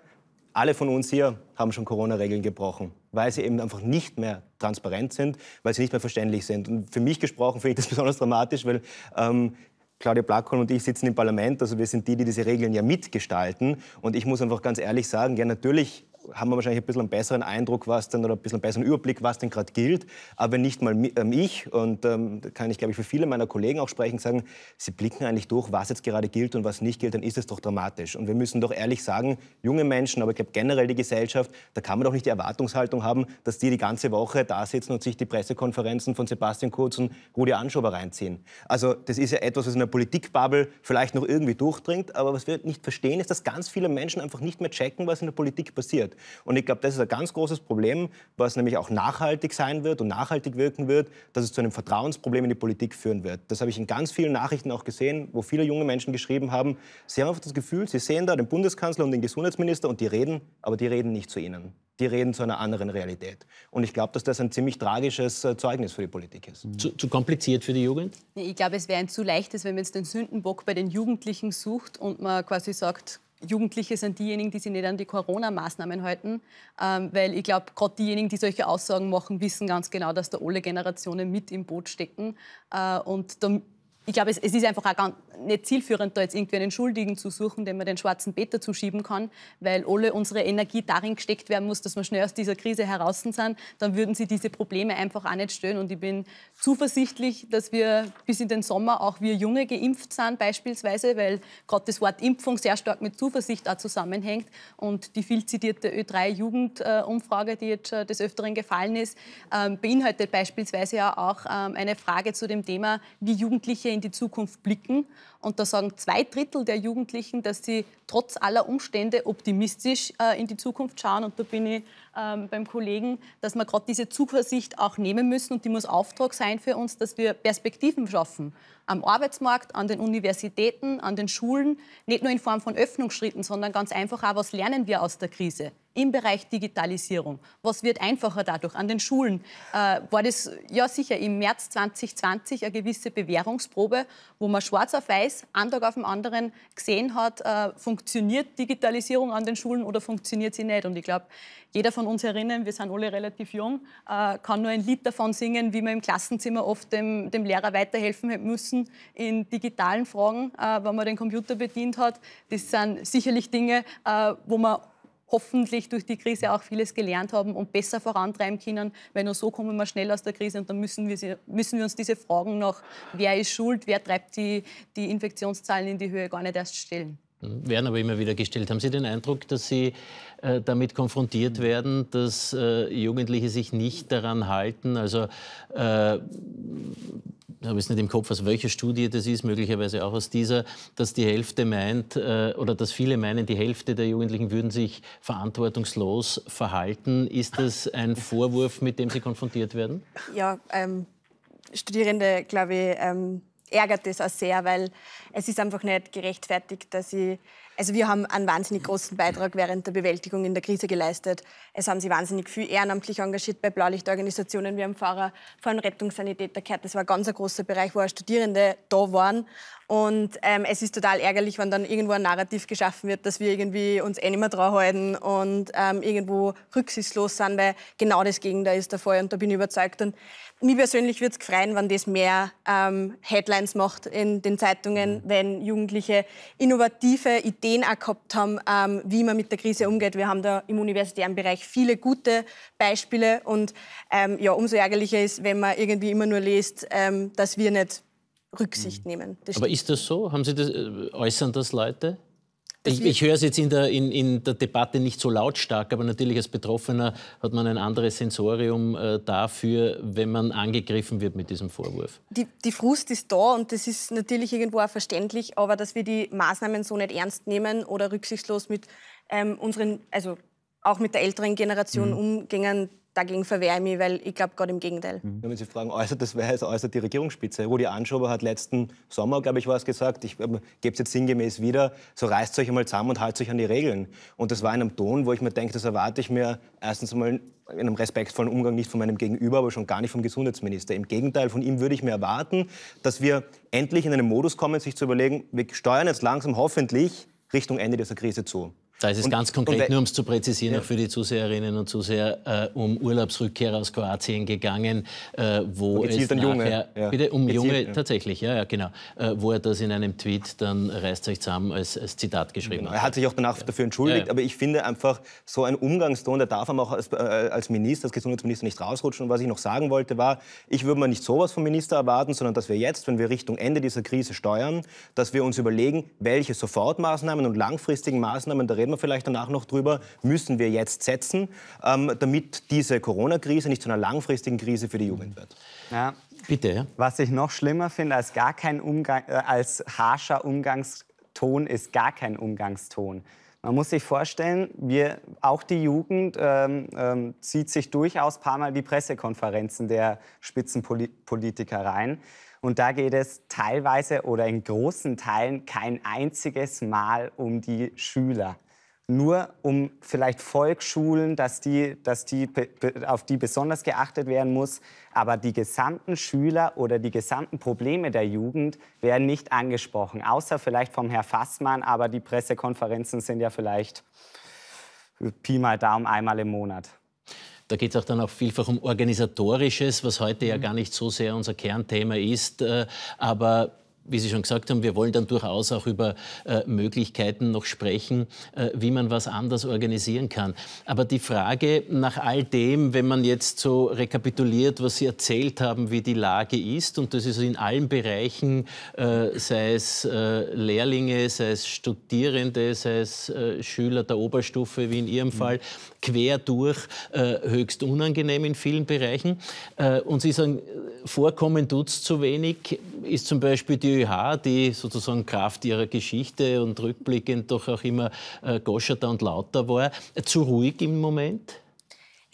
alle von uns hier haben schon Corona-Regeln gebrochen weil sie eben einfach nicht mehr transparent sind, weil sie nicht mehr verständlich sind. Und für mich gesprochen finde ich das besonders dramatisch, weil ähm, Claudia Blackholm und ich sitzen im Parlament, also wir sind die, die diese Regeln ja mitgestalten. Und ich muss einfach ganz ehrlich sagen, ja natürlich haben wir wahrscheinlich ein bisschen einen besseren Eindruck, was denn, oder ein bisschen einen besseren Überblick, was denn gerade gilt. Aber nicht mal ähm, ich, und ähm, kann ich, glaube ich, für viele meiner Kollegen auch sprechen, sagen, sie blicken eigentlich durch, was jetzt gerade gilt und was nicht gilt, dann ist es doch dramatisch. Und wir müssen doch ehrlich sagen, junge Menschen, aber ich glaube generell die Gesellschaft, da kann man doch nicht die Erwartungshaltung haben, dass die die ganze Woche da sitzen und sich die Pressekonferenzen von Sebastian Kurz und Rudi Anschober reinziehen. Also das ist ja etwas, was in der Politikbubble vielleicht noch irgendwie durchdringt, aber was wir nicht verstehen, ist, dass ganz viele Menschen einfach nicht mehr checken, was in der Politik passiert. Und ich glaube, das ist ein ganz großes Problem, was nämlich auch nachhaltig sein wird und nachhaltig wirken wird, dass es zu einem Vertrauensproblem in die Politik führen wird. Das habe ich in ganz vielen Nachrichten auch gesehen, wo viele junge Menschen geschrieben haben, sie haben einfach das Gefühl, sie sehen da den Bundeskanzler und den Gesundheitsminister und die reden, aber die reden nicht zu ihnen die reden zu einer anderen Realität. Und ich glaube, dass das ein ziemlich tragisches äh, Zeugnis für die Politik ist. Mhm. Zu, zu kompliziert für die Jugend? Ich glaube, es wäre ein zu leichtes, wenn man jetzt den Sündenbock bei den Jugendlichen sucht und man quasi sagt, Jugendliche sind diejenigen, die sich nicht an die Corona-Maßnahmen halten, ähm, weil ich glaube, gerade diejenigen, die solche Aussagen machen, wissen ganz genau, dass da alle Generationen mit im Boot stecken äh, und da ich glaube, es, es, ist einfach auch nicht zielführend, da jetzt irgendwie einen Schuldigen zu suchen, dem man den schwarzen Peter zuschieben kann, weil alle unsere Energie darin gesteckt werden muss, dass wir schnell aus dieser Krise heraus sind. Dann würden sie diese Probleme einfach auch nicht stellen. Und ich bin zuversichtlich, dass wir bis in den Sommer auch wir Junge geimpft sind, beispielsweise, weil gerade das Wort Impfung sehr stark mit Zuversicht auch zusammenhängt. Und die viel zitierte Ö3-Jugendumfrage, die jetzt des Öfteren gefallen ist, ähm, beinhaltet beispielsweise ja auch ähm, eine Frage zu dem Thema, wie Jugendliche in die Zukunft blicken und da sagen zwei Drittel der Jugendlichen, dass sie trotz aller Umstände optimistisch äh, in die Zukunft schauen. Und da bin ich ähm, beim Kollegen, dass wir gerade diese Zuversicht auch nehmen müssen. Und die muss Auftrag sein für uns, dass wir Perspektiven schaffen. Am Arbeitsmarkt, an den Universitäten, an den Schulen. Nicht nur in Form von Öffnungsschritten, sondern ganz einfach auch, was lernen wir aus der Krise? im Bereich Digitalisierung? Was wird einfacher dadurch? An den Schulen äh, war das ja sicher im März 2020 eine gewisse Bewährungsprobe, wo man schwarz auf weiß Prozess einen Tag auf dem anderen gesehen hat, äh, funktioniert Digitalisierung an den Schulen oder funktioniert sie nicht. Und ich glaube, jeder von uns erinnern, wir sind alle relativ jung, äh, kann nur ein Lied davon singen, wie wir im Klassenzimmer oft dem, dem Lehrer weiterhelfen müssen in digitalen Fragen, äh, wenn man den Computer bedient hat. Das sind sicherlich Dinge, äh, wo man hoffentlich durch die Krise auch vieles gelernt haben und besser vorantreiben können, weil nur so kommen wir schnell aus der Krise und dann müssen wir, sie, müssen wir uns diese Fragen nach, wer ist schuld, wer treibt die, die Infektionszahlen in die Höhe, gar nicht erst stellen werden aber immer wieder gestellt. Haben Sie den Eindruck, dass Sie äh, damit konfrontiert werden, dass äh, Jugendliche sich nicht daran halten? Also äh, ich habe es nicht im Kopf, aus welcher Studie das ist, möglicherweise auch aus dieser, dass die Hälfte meint äh, oder dass viele meinen, die Hälfte der Jugendlichen würden sich verantwortungslos verhalten. Ist das ein Vorwurf, mit dem Sie konfrontiert werden? Ja, ähm, Studierende, glaube ich, ähm ärgert das auch sehr, weil es ist einfach nicht gerechtfertigt, dass ich... Also wir haben einen wahnsinnig großen Beitrag während der Bewältigung in der Krise geleistet. Es haben sich wahnsinnig viel ehrenamtlich engagiert bei Blaulichtorganisationen. Wir haben Fahrer von Rettungssanitäter gehört. Das war ein ganz großer Bereich, wo auch Studierende da waren. Und ähm, es ist total ärgerlich, wenn dann irgendwo ein Narrativ geschaffen wird, dass wir irgendwie uns eh nicht mehr dran halten und ähm, irgendwo rücksichtslos sind, weil genau das Gegenteil ist der Fall und da bin ich überzeugt. Und mir persönlich würde es freuen, wenn das mehr ähm, Headlines macht in den Zeitungen, mhm. wenn Jugendliche innovative Ideen auch gehabt haben, ähm, wie man mit der Krise umgeht. Wir haben da im universitären Bereich viele gute Beispiele und ähm, ja, umso ärgerlicher ist, wenn man irgendwie immer nur liest, ähm, dass wir nicht Rücksicht mhm. nehmen. Das Aber ist das so? Haben Sie das, äh, äußern das Leute? Ich, ich höre es jetzt in der, in, in der, Debatte nicht so lautstark, aber natürlich als Betroffener hat man ein anderes Sensorium äh, dafür, wenn man angegriffen wird mit diesem Vorwurf. Die, die, Frust ist da und das ist natürlich irgendwo auch verständlich, aber dass wir die Maßnahmen so nicht ernst nehmen oder rücksichtslos mit ähm, unseren, also auch mit der älteren Generation mhm. umgängen, dagegen verwehre ich mich, weil ich glaube gerade im Gegenteil. Mhm. Wenn Sie fragen, äußert also das Weiß, äußert also die Regierungsspitze. Rudi Anschober hat letzten Sommer, glaube ich, was gesagt. Ich ähm, gebe es jetzt sinngemäß wieder. So reißt euch einmal zusammen und haltet euch an die Regeln. Und das war in einem Ton, wo ich mir denke, das erwarte ich mir erstens einmal in einem respektvollen Umgang nicht von meinem Gegenüber, aber schon gar nicht vom Gesundheitsminister. Im Gegenteil, von ihm würde ich mir erwarten, dass wir endlich in einen Modus kommen, sich zu überlegen, wir steuern jetzt langsam hoffentlich Richtung Ende dieser Krise zu. Da ist es und, ganz konkret, nur um es zu präzisieren, ja. auch für die Zuseherinnen und Zuseher, äh, um Urlaubsrückkehr aus Kroatien gegangen, äh, wo es nachher, Junge. Ja. bitte um gezielt, Junge ja. tatsächlich, ja, ja genau, äh, wo er das in einem Tweet dann reißt euch zusammen als, als Zitat geschrieben genau. hat. Er hat sich auch danach dafür entschuldigt, aber ich finde einfach so ein Umgangston, der darf man auch als, äh, als Minister, als Gesundheitsminister nicht rausrutschen. Und was ich noch sagen wollte war, ich würde mir nicht sowas vom Minister erwarten, sondern dass wir jetzt, wenn wir Richtung Ende dieser Krise steuern, dass wir uns überlegen, welche Sofortmaßnahmen und langfristigen Maßnahmen der reden wir vielleicht danach noch drüber, müssen wir jetzt setzen, ähm, damit diese Corona-Krise nicht zu einer langfristigen Krise für die Jugend wird. Ja. Bitte. Was ich noch schlimmer finde als gar kein Umgang, äh, als harscher Umgangston ist gar kein Umgangston. Man muss sich vorstellen, wir, auch die Jugend ähm, ähm, zieht sich durchaus ein paar Mal die Pressekonferenzen der Spitzenpolitiker rein. Und da geht es teilweise oder in großen Teilen kein einziges Mal um die Schüler nur um vielleicht Volksschulen, dass die, dass die, auf die besonders geachtet werden muss. Aber die gesamten Schüler oder die gesamten Probleme der Jugend werden nicht angesprochen, außer vielleicht vom Herrn Fassmann. Aber die Pressekonferenzen sind ja vielleicht Pi mal Daumen einmal im Monat. Da geht es auch dann auch vielfach um Organisatorisches, was heute ja mhm. gar nicht so sehr unser Kernthema ist. Äh, aber wie Sie schon gesagt haben, wir wollen dann durchaus auch über äh, Möglichkeiten noch sprechen, äh, wie man was anders organisieren kann. Aber die Frage nach all dem, wenn man jetzt so rekapituliert, was Sie erzählt haben, wie die Lage ist, und das ist in allen Bereichen, äh, sei es äh, Lehrlinge, sei es Studierende, sei es äh, Schüler der Oberstufe, wie in Ihrem mhm. Fall, quer durch, äh, höchst unangenehm in vielen Bereichen. und Sie sagen, vorkommen tut es zu wenig, ist zum Beispiel die ÖH, die sozusagen Kraft ihrer Geschichte und rückblickend doch auch immer äh, und lauter war, zu ruhig im Moment?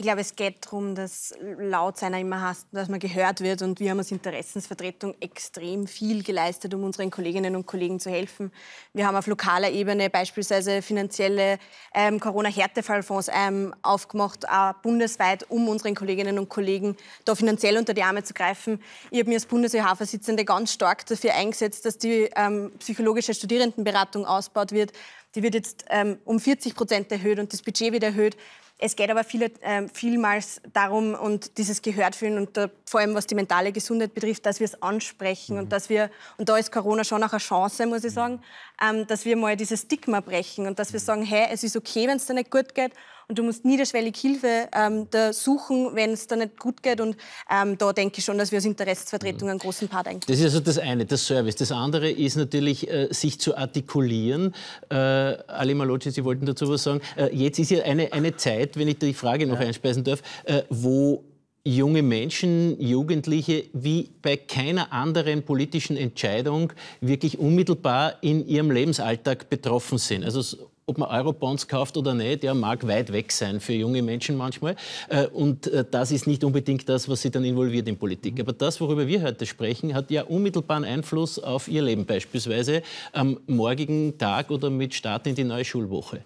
Ich glaube, es geht darum, dass laut seiner immer hast, dass man gehört wird. Und wir haben als Interessensvertretung extrem viel geleistet, um unseren Kolleginnen und Kollegen zu helfen. Wir haben auf lokaler Ebene beispielsweise finanzielle ähm, Corona-Härtefallfonds ähm, aufgemacht, auch bundesweit, um unseren Kolleginnen und Kollegen da finanziell unter die Arme zu greifen. Ich habe mich als Bundes-EH-Vorsitzende ganz stark dafür eingesetzt, dass die ähm, psychologische Studierendenberatung ausgebaut wird. Die wird jetzt ähm, um 40 Prozent erhöht und das Budget wird erhöht. Es geht aber viele, äh, vielmals darum, und dieses Gehörtfühlen und da, vor allem was die mentale Gesundheit betrifft, dass wir es ansprechen mhm. und dass wir, und da ist Corona schon auch eine Chance, muss ich mhm. sagen, ähm, dass wir mal dieses Stigma brechen und dass wir mhm. sagen, hey, es ist okay, wenn es dir nicht gut geht und du musst niederschwellig Hilfe ähm, da suchen, wenn es dir nicht gut geht. Und ähm, da denke ich schon, dass wir als Interessensvertretung mhm. einen großen Part einnehmen. Das ist also das eine, das Service. Das andere ist natürlich, äh, sich zu artikulieren. Äh, Ali Malocci, Sie wollten dazu was sagen. Äh, jetzt ist ja eine, eine Zeit, wenn ich die Frage noch ja. einspeisen darf, äh, wo junge Menschen, Jugendliche wie bei keiner anderen politischen Entscheidung wirklich unmittelbar in ihrem Lebensalltag betroffen sind. Also ob man Eurobonds kauft oder nicht, ja, mag weit weg sein für junge Menschen manchmal. Äh, und äh, das ist nicht unbedingt das, was sie dann involviert in Politik. Mhm. Aber das, worüber wir heute sprechen, hat ja unmittelbaren Einfluss auf ihr Leben, beispielsweise am morgigen Tag oder mit Start in die neue Schulwoche.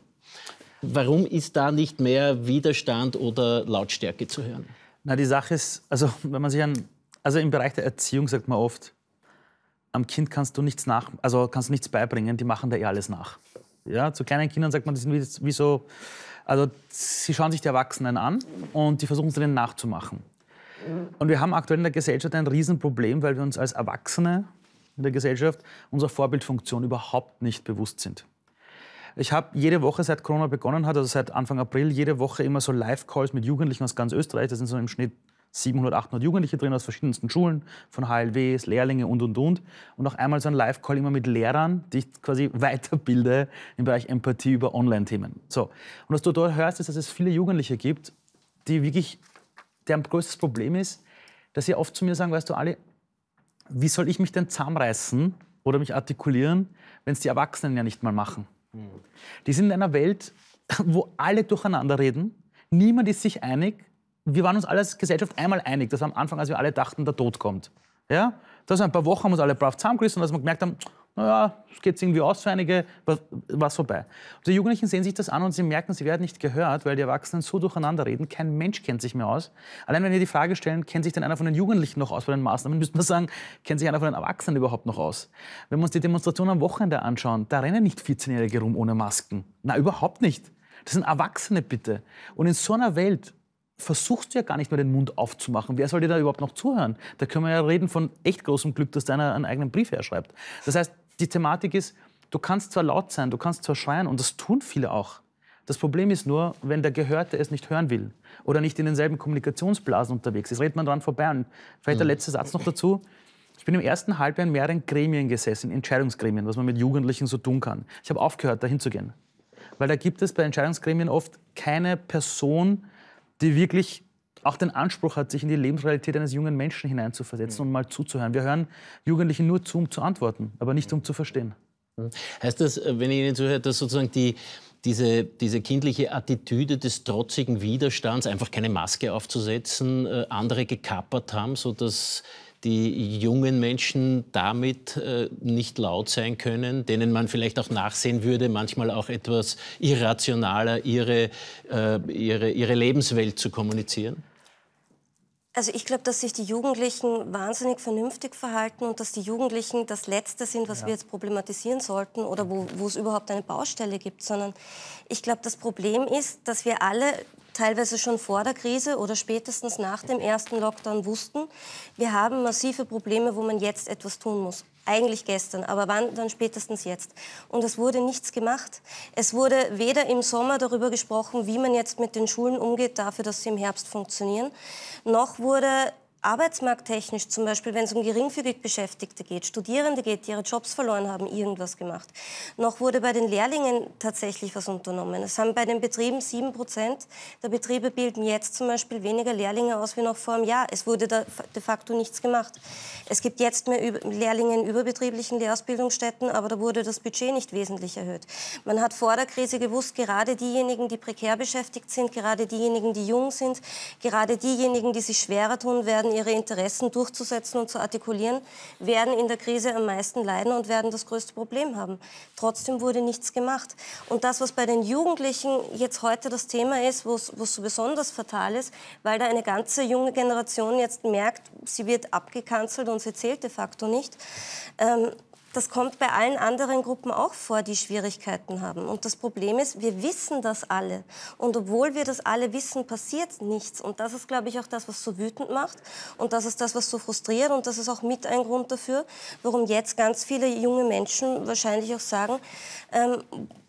Warum ist da nicht mehr Widerstand oder Lautstärke zu hören? Na, die Sache ist, also wenn man sich an, also im Bereich der Erziehung sagt man oft, am Kind kannst du nichts nach, also kannst du nichts beibringen, die machen da eh alles nach. Ja, zu kleinen Kindern sagt man, die sind wie, wie so, also sie schauen sich die Erwachsenen an und die versuchen es denen nachzumachen. Und wir haben aktuell in der Gesellschaft ein Riesenproblem, weil wir uns als Erwachsene in der Gesellschaft unserer Vorbildfunktion überhaupt nicht bewusst sind. Ich habe jede Woche, seit Corona begonnen hat, also seit Anfang April, jede Woche immer so Live-Calls mit Jugendlichen aus ganz Österreich. Da sind so im Schnitt 700, 800 Jugendliche drin aus verschiedensten Schulen, von HLWs, Lehrlinge und, und, und. Und auch einmal so ein Live-Call immer mit Lehrern, die ich quasi weiterbilde im Bereich Empathie über Online-Themen. So. Und was du dort hörst, ist, dass es viele Jugendliche gibt, die wirklich, deren größtes Problem ist, dass sie oft zu mir sagen, weißt du, Ali, wie soll ich mich denn zusammenreißen oder mich artikulieren, wenn es die Erwachsenen ja nicht mal machen? Die sind in einer Welt, wo alle durcheinander reden, niemand ist sich einig. Wir waren uns alle als Gesellschaft einmal einig, das war am Anfang, als wir alle dachten, der Tod kommt. Ja? Das ein paar Wochen haben uns alle brav zusammengerissen und als wir gemerkt haben, naja, es geht irgendwie aus für einige, was, vorbei. Und die Jugendlichen sehen sich das an und sie merken, sie werden nicht gehört, weil die Erwachsenen so durcheinander reden. Kein Mensch kennt sich mehr aus. Allein wenn wir die Frage stellen, kennt sich denn einer von den Jugendlichen noch aus bei den Maßnahmen, müsste man sagen, kennt sich einer von den Erwachsenen überhaupt noch aus? Wenn wir uns die Demonstration am Wochenende anschauen, da rennen nicht 14-Jährige rum ohne Masken. Na, überhaupt nicht. Das sind Erwachsene bitte. Und in so einer Welt versuchst du ja gar nicht mehr den Mund aufzumachen. Wer soll dir da überhaupt noch zuhören? Da können wir ja reden von echt großem Glück, dass deiner einen eigenen Brief herschreibt. Das heißt, die Thematik ist, du kannst zwar laut sein, du kannst zwar schreien und das tun viele auch. Das Problem ist nur, wenn der Gehörte es nicht hören will oder nicht in denselben Kommunikationsblasen unterwegs ist, redet man dran vorbei. Und vielleicht der mhm. letzte Satz noch dazu. Ich bin im ersten Halbjahr in mehreren Gremien gesessen, Entscheidungsgremien, was man mit Jugendlichen so tun kann. Ich habe aufgehört, dahin zu gehen. Weil da gibt es bei Entscheidungsgremien oft keine Person, die wirklich auch den Anspruch hat, sich in die Lebensrealität eines jungen Menschen hineinzuversetzen mhm. und mal zuzuhören. Wir hören Jugendlichen nur zu, um zu antworten, aber nicht um mhm. zu verstehen. Mhm. Heißt das, äh, wenn ich Ihnen zuhöre, dass sozusagen die, diese, diese kindliche Attitüde des trotzigen Widerstands, einfach keine Maske aufzusetzen, äh, andere gekappert haben, sodass die jungen Menschen damit äh, nicht laut sein können, denen man vielleicht auch nachsehen würde, manchmal auch etwas irrationaler ihre, ihre, ihre Lebenswelt zu kommunizieren? Also ich glaube, dass sich die Jugendlichen wahnsinnig vernünftig verhalten und dass die Jugendlichen das Letzte sind, was ja. wir jetzt problematisieren sollten oder wo, wo es überhaupt eine Baustelle gibt, sondern ich glaube, das Problem ist, dass wir alle teilweise schon vor der Krise oder spätestens nach dem ersten Lockdown wussten, wir haben massive Probleme, wo man jetzt etwas tun muss. Eigentlich gestern, aber wann dann spätestens jetzt. Und es wurde nichts gemacht. Es wurde weder im Sommer darüber gesprochen, wie man jetzt mit den Schulen umgeht, dafür, dass sie im Herbst funktionieren, noch wurde arbeitsmarkttechnisch, zum Beispiel wenn es um geringfügig Beschäftigte geht, Studierende geht, die ihre Jobs verloren haben, irgendwas gemacht. Noch wurde bei den Lehrlingen tatsächlich was unternommen. Es haben bei den Betrieben 7 Prozent der Betriebe bilden jetzt zum Beispiel weniger Lehrlinge aus wie noch vor einem Jahr. Es wurde de facto nichts gemacht. Es gibt jetzt mehr Lehrlinge in überbetrieblichen Lehrausbildungsstätten, aber da wurde das Budget nicht wesentlich erhöht. Man hat vor der Krise gewusst, gerade diejenigen, die prekär beschäftigt sind, gerade diejenigen, die jung sind, gerade diejenigen, die sich schwerer tun werden, ihre Interessen durchzusetzen und zu artikulieren, werden in der Krise am meisten leiden und werden das größte Problem haben. Trotzdem wurde nichts gemacht. Und das, was bei den Jugendlichen jetzt heute das Thema ist, wo es so besonders fatal ist, weil da eine ganze junge Generation jetzt merkt, sie wird abgekanzelt und sie zählt de facto nicht, ähm, das kommt bei allen anderen Gruppen auch vor, die Schwierigkeiten haben. Und das Problem ist, wir wissen das alle. Und obwohl wir das alle wissen, passiert nichts. Und das ist, glaube ich, auch das, was so wütend macht. Und das ist das, was so frustriert. Und das ist auch mit ein Grund dafür, warum jetzt ganz viele junge Menschen wahrscheinlich auch sagen, ähm,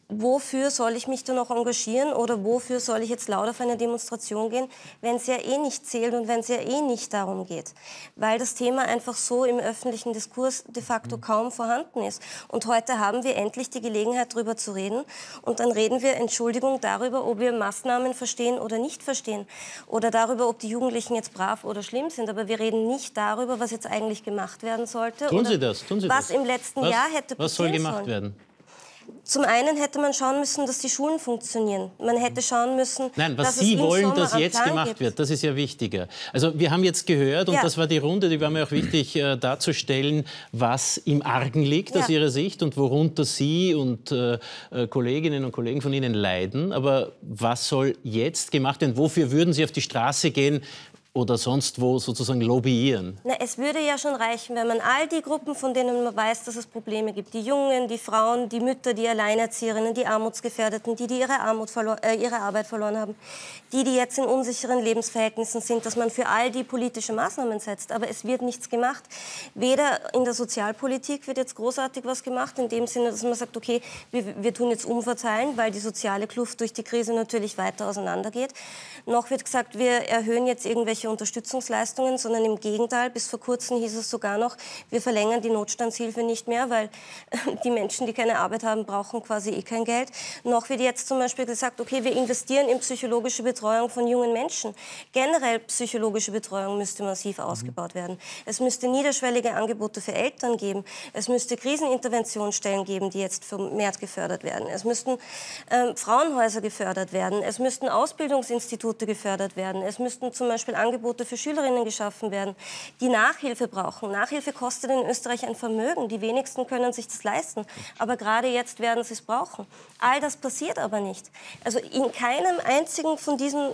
wofür soll ich mich da noch engagieren oder wofür soll ich jetzt laut auf eine Demonstration gehen, wenn es ja eh nicht zählt und wenn es ja eh nicht darum geht. Weil das Thema einfach so im öffentlichen Diskurs de facto mhm. kaum vorhanden ist. Und heute haben wir endlich die Gelegenheit, darüber zu reden. Und dann reden wir, Entschuldigung, darüber, ob wir Maßnahmen verstehen oder nicht verstehen. Oder darüber, ob die Jugendlichen jetzt brav oder schlimm sind. Aber wir reden nicht darüber, was jetzt eigentlich gemacht werden sollte. Tun Sie das? Tun Sie was das? im letzten was, Jahr hätte passieren Was soll gemacht sollen. werden? zum einen hätte man schauen müssen, dass die Schulen funktionieren. Man hätte schauen müssen, Nein, was dass Sie wollen, dass jetzt gemacht gibt. wird, das ist ja wichtiger. Also wir haben jetzt gehört, und ja. das war die Runde, die war mir auch wichtig äh, darzustellen, was im Argen liegt ja. aus Ihrer Sicht und worunter Sie und äh, äh, Kolleginnen und Kollegen von Ihnen leiden. Aber was soll jetzt gemacht werden? Wofür würden Sie auf die Straße gehen, oder sonst wo sozusagen lobbyieren? Na, es würde ja schon reichen, wenn man all die Gruppen, von denen man weiß, dass es Probleme gibt, die Jungen, die Frauen, die Mütter, die Alleinerzieherinnen, die Armutsgefährdeten, die, die ihre, Armut äh, ihre Arbeit verloren haben, die, die jetzt in unsicheren Lebensverhältnissen sind, dass man für all die politische Maßnahmen setzt. Aber es wird nichts gemacht. Weder in der Sozialpolitik wird jetzt großartig was gemacht, in dem Sinne, dass man sagt, okay, wir, wir tun jetzt umverteilen, weil die soziale Kluft durch die Krise natürlich weiter auseinandergeht. Noch wird gesagt, wir erhöhen jetzt irgendwelche irgendwelche Unterstützungsleistungen, sondern im Gegenteil, bis vor kurzem hieß es sogar noch, wir verlängern die Notstandshilfe nicht mehr, weil die Menschen, die keine Arbeit haben, brauchen quasi eh kein Geld. Noch wird jetzt zum Beispiel gesagt, okay, wir investieren in psychologische Betreuung von jungen Menschen. Generell psychologische Betreuung müsste massiv mhm. ausgebaut werden. Es müsste niederschwellige Angebote für Eltern geben. Es müsste Kriseninterventionsstellen geben, die jetzt vermehrt gefördert werden. Es müssten äh, Frauenhäuser gefördert werden. Es müssten Ausbildungsinstitute gefördert werden. Es müssten zum Beispiel Angebote Bildungsangebote für Schülerinnen geschaffen werden, die Nachhilfe brauchen. Nachhilfe kostet in Österreich ein Vermögen. Die wenigsten können sich das leisten. Aber gerade jetzt werden sie es brauchen. All das passiert aber nicht. Also in keinem einzigen von diesen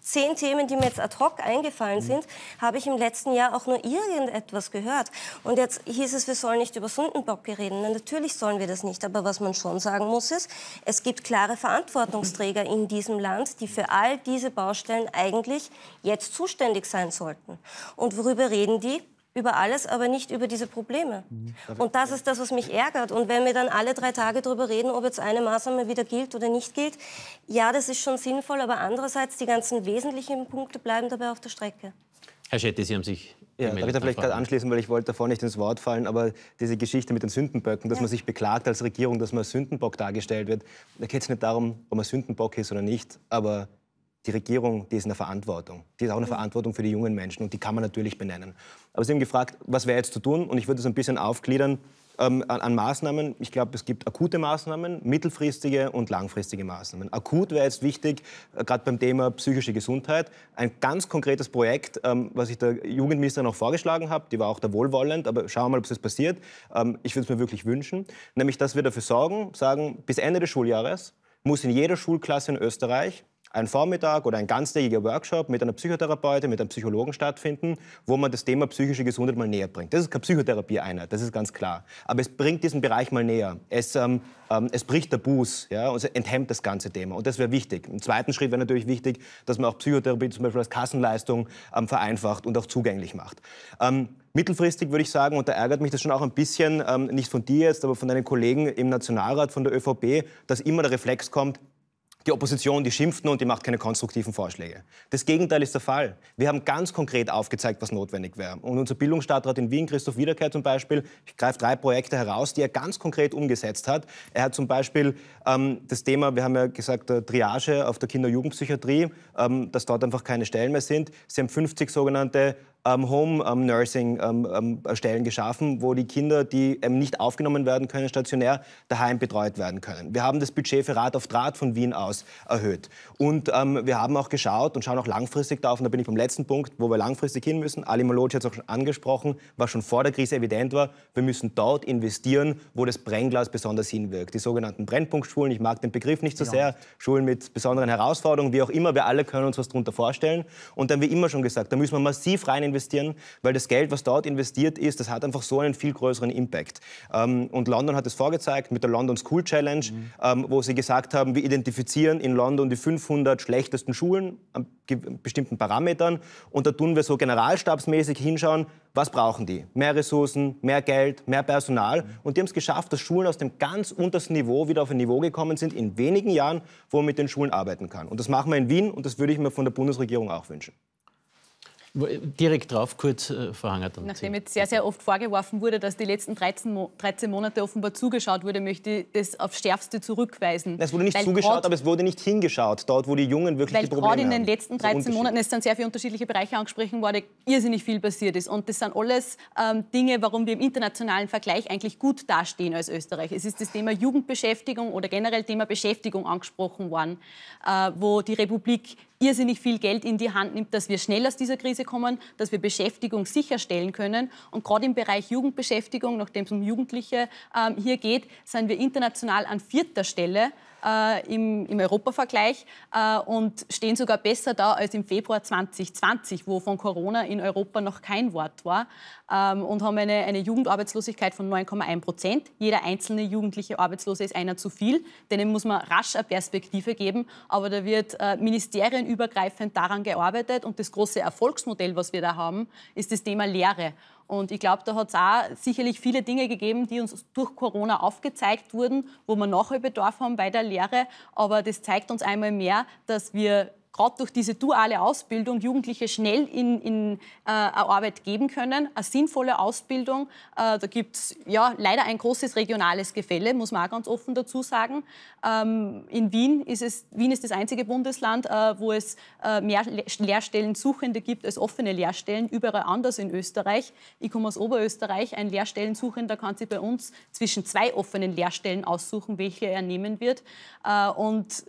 zehn Themen, die mir jetzt ad hoc eingefallen mhm. sind, habe ich im letzten Jahr auch nur irgendetwas gehört. Und jetzt hieß es, wir sollen nicht über Sündenbock reden. Na, natürlich sollen wir das nicht. Aber was man schon sagen muss, ist, es gibt klare Verantwortungsträger in diesem Land, die für all diese Baustellen eigentlich jetzt zuständig sein sollten. Und worüber reden die? über alles, aber nicht über diese Probleme. Mhm. Und das ist das, was mich ärgert. Und wenn wir dann alle drei Tage darüber reden, ob jetzt eine Maßnahme wieder gilt oder nicht gilt, ja, das ist schon sinnvoll, aber andererseits, die ganzen wesentlichen Punkte bleiben dabei auf der Strecke. Herr Schetti, Sie haben sich ja, darf ich da vielleicht gerade anschließen, weil ich wollte davor nicht ins Wort fallen, aber diese Geschichte mit den Sündenböcken, dass ja. man sich beklagt als Regierung, dass man als Sündenbock dargestellt wird, da geht es nicht darum, ob man Sündenbock ist oder nicht, aber die Regierung, die ist in der Verantwortung. Die ist auch eine mhm. Verantwortung für die jungen Menschen und die kann man natürlich benennen. Aber Sie haben gefragt, was wäre jetzt zu tun? Und ich würde es ein bisschen aufgliedern ähm, an, an, Maßnahmen. Ich glaube, es gibt akute Maßnahmen, mittelfristige und langfristige Maßnahmen. Akut wäre jetzt wichtig, äh, gerade beim Thema psychische Gesundheit, ein ganz konkretes Projekt, ähm, was ich der Jugendministerin noch vorgeschlagen habe, die war auch da wohlwollend, aber schauen wir mal, ob es passiert. Ähm, ich würde es mir wirklich wünschen, nämlich, dass wir dafür sorgen, sagen, bis Ende des Schuljahres muss in jeder Schulklasse in Österreich ein Vormittag oder ein ganztägiger Workshop mit einer Psychotherapeutin, mit einem Psychologen stattfinden, wo man das Thema psychische Gesundheit mal näher bringt. Das ist keine Psychotherapieeinheit, das ist ganz klar. Aber es bringt diesen Bereich mal näher. Es, ähm, ähm, es bricht Tabus ja, und es enthemmt das ganze Thema. Und das wäre wichtig. Im zweiten Schritt wäre natürlich wichtig, dass man auch Psychotherapie zum Beispiel als Kassenleistung ähm, vereinfacht und auch zugänglich macht. Ähm, mittelfristig würde ich sagen, und da ärgert mich das schon auch ein bisschen, ähm, nicht von dir jetzt, aber von deinen Kollegen im Nationalrat, von der ÖVP, dass immer der Reflex kommt, die Opposition, die schimpft nur und die macht keine konstruktiven Vorschläge. Das Gegenteil ist der Fall. Wir haben ganz konkret aufgezeigt, was notwendig wäre. Und unser Bildungsstadtrat in Wien, Christoph Wiederkehr zum Beispiel, ich greife drei Projekte heraus, die er ganz konkret umgesetzt hat. Er hat zum Beispiel ähm, das Thema, wir haben ja gesagt, äh, Triage auf der Kinder- und Jugendpsychiatrie, ähm, dass dort einfach keine Stellen mehr sind. Sie haben 50 sogenannte Home-Nursing-Stellen geschaffen, wo die Kinder, die nicht aufgenommen werden können stationär, daheim betreut werden können. Wir haben das Budget für Rad auf Draht von Wien aus erhöht. Und ähm, wir haben auch geschaut und schauen auch langfristig darauf, und da bin ich beim letzten Punkt, wo wir langfristig hin müssen. Ali Maloci hat es auch schon angesprochen, was schon vor der Krise evident war. Wir müssen dort investieren, wo das Brennglas besonders hinwirkt. Die sogenannten Brennpunktschulen, ich mag den Begriff nicht so ja. sehr, Schulen mit besonderen Herausforderungen, wie auch immer, wir alle können uns was darunter vorstellen. Und dann, wie immer schon gesagt, da müssen wir massiv rein investieren investieren, weil das Geld, was dort investiert ist, das hat einfach so einen viel größeren Impact. Ähm, und London hat es vorgezeigt mit der London School Challenge, mhm. Ähm, wo sie gesagt haben, wir identifizieren in London die 500 schlechtesten Schulen an bestimmten Parametern und da tun wir so generalstabsmäßig hinschauen, was brauchen die? Mehr Ressourcen, mehr Geld, mehr Personal. Mhm. Und die haben es geschafft, dass Schulen aus dem ganz untersten Niveau wieder auf ein Niveau gekommen sind in wenigen Jahren, wo man mit den Schulen arbeiten kann. Und das machen wir in Wien und das würde ich mir von der Bundesregierung auch wünschen direkt drauf, kurz äh, verhangert. Nachdem jetzt sehr, sehr oft vorgeworfen wurde, dass die letzten 13, Mo 13 Monate offenbar zugeschaut wurde, möchte ich das aufs Schärfste zurückweisen. Es wurde nicht weil zugeschaut, aber es wurde nicht hingeschaut, dort, wo die Jungen wirklich weil die Probleme gerade in den letzten 13 Monaten, es sind sehr viele unterschiedliche Bereiche angesprochen worden, irrsinnig viel passiert ist. Und das sind alles ähm, Dinge, warum wir im internationalen Vergleich eigentlich gut dastehen als Österreich. Es ist das Thema Jugendbeschäftigung oder generell Thema Beschäftigung angesprochen worden, äh, wo die Republik irrsinnig viel Geld in die Hand nimmt, dass wir schnell aus dieser Krise kommen, dass wir Beschäftigung sicherstellen können. Und gerade im Bereich Jugendbeschäftigung, nachdem es um Jugendliche ähm, hier geht, sind wir international an vierter Stelle äh, im, im Europavergleich äh, und stehen sogar besser da als im Februar 2020, wo von Corona in Europa noch kein Wort war ähm, und haben eine, eine Jugendarbeitslosigkeit von 9,1 Prozent. Jeder einzelne jugendliche Arbeitslose ist einer zu viel, denen muss man rasch eine Perspektive geben, aber da wird äh, ministerienübergreifend daran gearbeitet und das große Erfolgsmodell, was wir da haben, ist das Thema Lehre. Und ich glaube, da hat es auch sicherlich viele Dinge gegeben, die uns durch Corona aufgezeigt wurden, wo wir Nachholbedarf haben bei der Lehre. Aber das zeigt uns einmal mehr, dass wir gerade durch diese duale Ausbildung Jugendliche schnell in, in äh, Arbeit geben können. Eine sinnvolle Ausbildung. Äh, da gibt es ja, leider ein großes regionales Gefälle, muss man auch ganz offen dazu sagen. Ähm, in Wien ist es Wien ist das einzige Bundesland, äh, wo es äh, mehr Lehrstellensuchende gibt als offene Lehrstellen, überall anders in Österreich. Ich komme aus Oberösterreich. Ein Lehrstellensuchender kann sich bei uns zwischen zwei offenen Lehrstellen aussuchen, welche er nehmen wird. Äh, und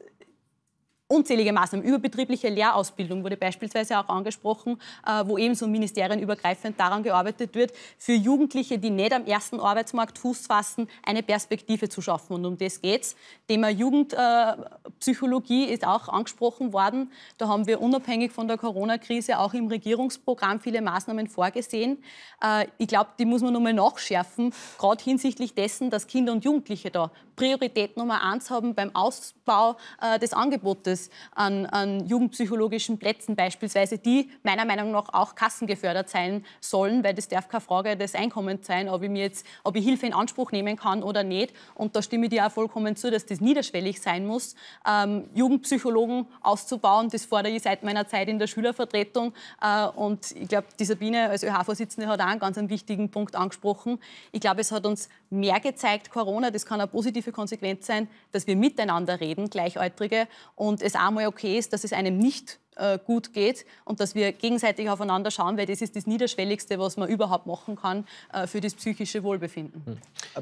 unzählige Maßnahmen. Überbetriebliche Lehrausbildung wurde beispielsweise auch angesprochen, äh, wo ebenso ministerienübergreifend daran gearbeitet wird, für Jugendliche, die nicht am ersten Arbeitsmarkt Fuß fassen, eine Perspektive zu schaffen. Und um das geht's. Thema Jugendpsychologie äh, ist auch angesprochen worden. Da haben wir unabhängig von der Corona-Krise auch im Regierungsprogramm viele Maßnahmen vorgesehen. Äh, ich glaube, die muss man nochmal nachschärfen, gerade hinsichtlich dessen, dass Kinder und Jugendliche da Priorität Nummer eins haben beim Ausbau des Angebotes es an, an jugendpsychologischen Plätzen beispielsweise, die meiner Meinung nach auch kassengefördert sein sollen, weil das darf keine Frage des Einkommens sein, ob ich mir jetzt, ob ich Hilfe in Anspruch nehmen kann oder nicht. Und da stimme ich dir auch vollkommen zu, dass das niederschwellig sein muss. Ähm, Jugendpsychologen auszubauen, das fordere ich seit meiner Zeit in der Schülervertretung. Äh, und ich glaube, die Sabine als ÖH-Vorsitzende hat auch einen ganz einen wichtigen Punkt angesprochen. Ich glaube, es hat uns mehr gezeigt, Corona, das kann eine positive Konsequenz sein, dass wir miteinander reden, Gleichaltrige, und es einmal okay ist, dass es einem nicht äh, gut geht und dass wir gegenseitig aufeinander schauen, weil das ist das Niederschwelligste, was man überhaupt machen kann äh, für das psychische Wohlbefinden. Hm. Äh,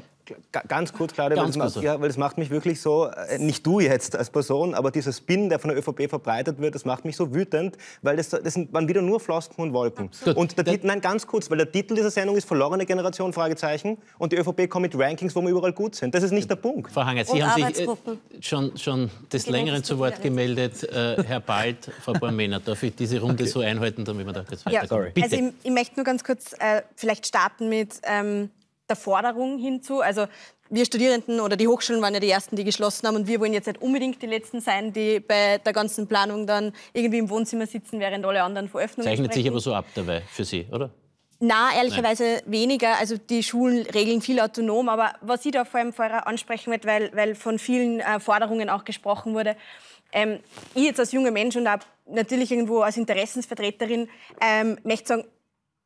ganz kurz, Claudia, weil, das macht, ja, weil, das macht, mich wirklich so, äh, nicht du jetzt als Person, aber dieser Spin, der von der ÖVP verbreitet wird, das macht mich so wütend, weil das, das sind, waren wieder nur Flosken und Wolken. Und der Titel, nein, ganz kurz, weil der Titel dieser Sendung ist Verlorene Generation, Fragezeichen, und die ÖVP kommt mit Rankings, wo wir überall gut sind. Das ist nicht der Punkt. Frau Hanger, Sie und haben sich äh, schon, schon des Längeren zu Wort gemeldet, äh, Herr Bald, Frau Frau Mehner, darf ich diese Runde okay. so einhalten, damit wir da kurz ja, sorry. Also Bitte. Also ich, ich, möchte nur ganz kurz äh, vielleicht starten mit ähm, der Forderung hinzu. Also wir Studierenden oder die Hochschulen waren ja die ersten, die geschlossen haben und wir wollen jetzt nicht unbedingt die letzten sein, die bei der ganzen Planung dann irgendwie im Wohnzimmer sitzen, während alle anderen vor Öffnung Zeichnet sprechen. sich aber so ab dabei für Sie, oder? Na, ehrlicherweise Nein. weniger. Also die Schulen regeln viel autonom, aber was ich da vor allem vorher ansprechen möchte, weil, weil von vielen äh, Forderungen auch gesprochen wurde, ähm, ich jetzt als junger Mensch und auch natürlich irgendwo als Interessensvertreterin ähm, möchte sagen,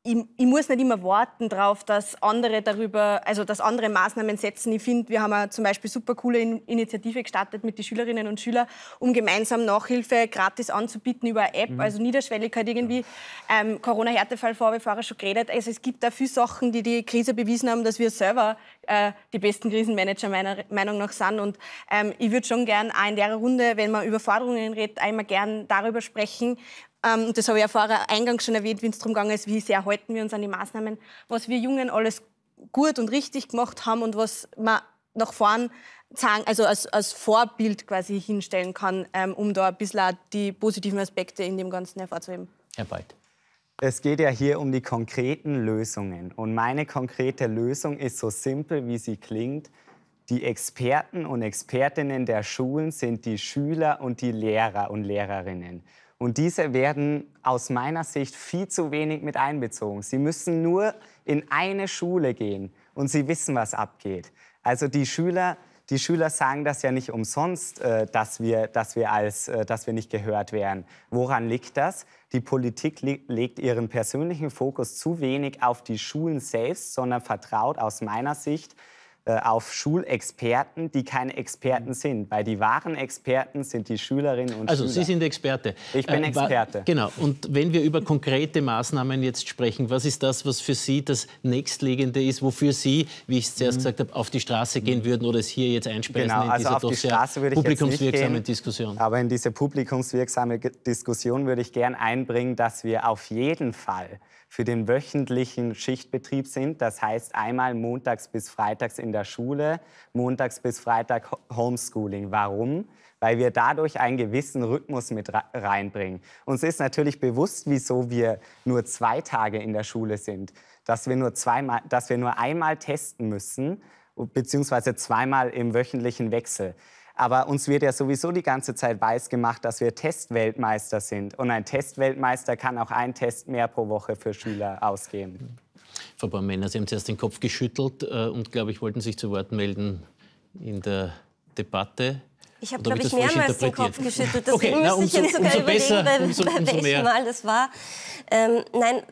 ich, ich, muss nicht immer warten darauf, dass andere darüber, also dass andere Maßnahmen setzen. Ich finde, wir haben eine zum Beispiel super coole Initiative gestartet mit den Schülerinnen und Schülern, um gemeinsam Nachhilfe gratis anzubieten über eine App, mhm. also Niederschwelligkeit halt irgendwie. Ähm, Corona-Härtefall, vorher schon geredet. Also es gibt da viele Sachen, die die Krise bewiesen haben, dass wir selber äh, die besten Krisenmanager meiner Meinung nach sind. Und ähm, ich würde schon gern auch in der Runde, wenn man über Forderungen redet, einmal gern darüber sprechen, ähm, das habe ich ja vorher eingangs schon erwähnt, wenn es darum gegangen ist, wie sehr halten wir uns an die Maßnahmen, was wir Jungen alles gut und richtig gemacht haben und was man nach vorn sagen, also als, als Vorbild quasi hinstellen kann, ähm, um da ein bisschen die positiven Aspekte in dem Ganzen hervorzuheben. Herr Bald. Es geht ja hier um die konkreten Lösungen. Und meine konkrete Lösung ist so simpel, wie sie klingt. Die Experten und Expertinnen der Schulen sind die Schüler und die Lehrer und Lehrerinnen. Und diese werden aus meiner Sicht viel zu wenig mit einbezogen. Sie müssen nur in eine Schule gehen und sie wissen, was abgeht. Also die Schüler, die Schüler sagen das ja nicht umsonst, äh, dass, wir, dass, wir als, äh, dass wir nicht gehört werden. Woran liegt das? Die Politik legt ihren persönlichen Fokus zu wenig auf die Schulen selbst, sondern vertraut aus meiner Sicht äh, auf Schulexperten, die keine Experten mhm. sind, weil die wahren Experten sind die Schülerinnen und also, Schüler. Also Sie sind Experte. Ich bin äh, Experte. genau. Und wenn wir über konkrete Maßnahmen jetzt sprechen, was ist das, was für Sie das nächstliegende ist, wofür Sie, wie ich es zuerst mhm. gesagt habe, auf die Straße gehen mhm. würden oder es hier jetzt einspeisen genau, in also dieser auf die Straße würde ich publikumswirksame gehen, Diskussion? Aber in diese publikumswirksame Diskussion würde ich gern einbringen, dass wir auf jeden Fall für den wöchentlichen Schichtbetrieb sind. Das heißt einmal montags bis freitags in der Schule, montags bis Freitag Homeschooling. Warum? Weil wir dadurch einen gewissen Rhythmus mit reinbringen. Uns ist natürlich bewusst, wieso wir nur zwei Tage in der Schule sind, dass wir nur, zweimal, dass wir nur einmal testen müssen, beziehungsweise zweimal im wöchentlichen Wechsel. Aber uns wird ja sowieso die ganze Zeit weiß gemacht, dass wir Testweltmeister sind. Und ein Testweltmeister kann auch ein Test mehr pro Woche für Schüler ausgeben. Frau Bormänner, Sie haben zuerst den Kopf geschüttelt äh, und, glaube ich, wollten sich zu Wort melden in der Debatte. Ich habe, glaube ich, mehrmals den Kopf geschüttelt. Deswegen okay, na, ich jetzt sogar umso überlegen, besser, bei, umso, bei umso welchem mehr. Mal das war. Ähm, nein,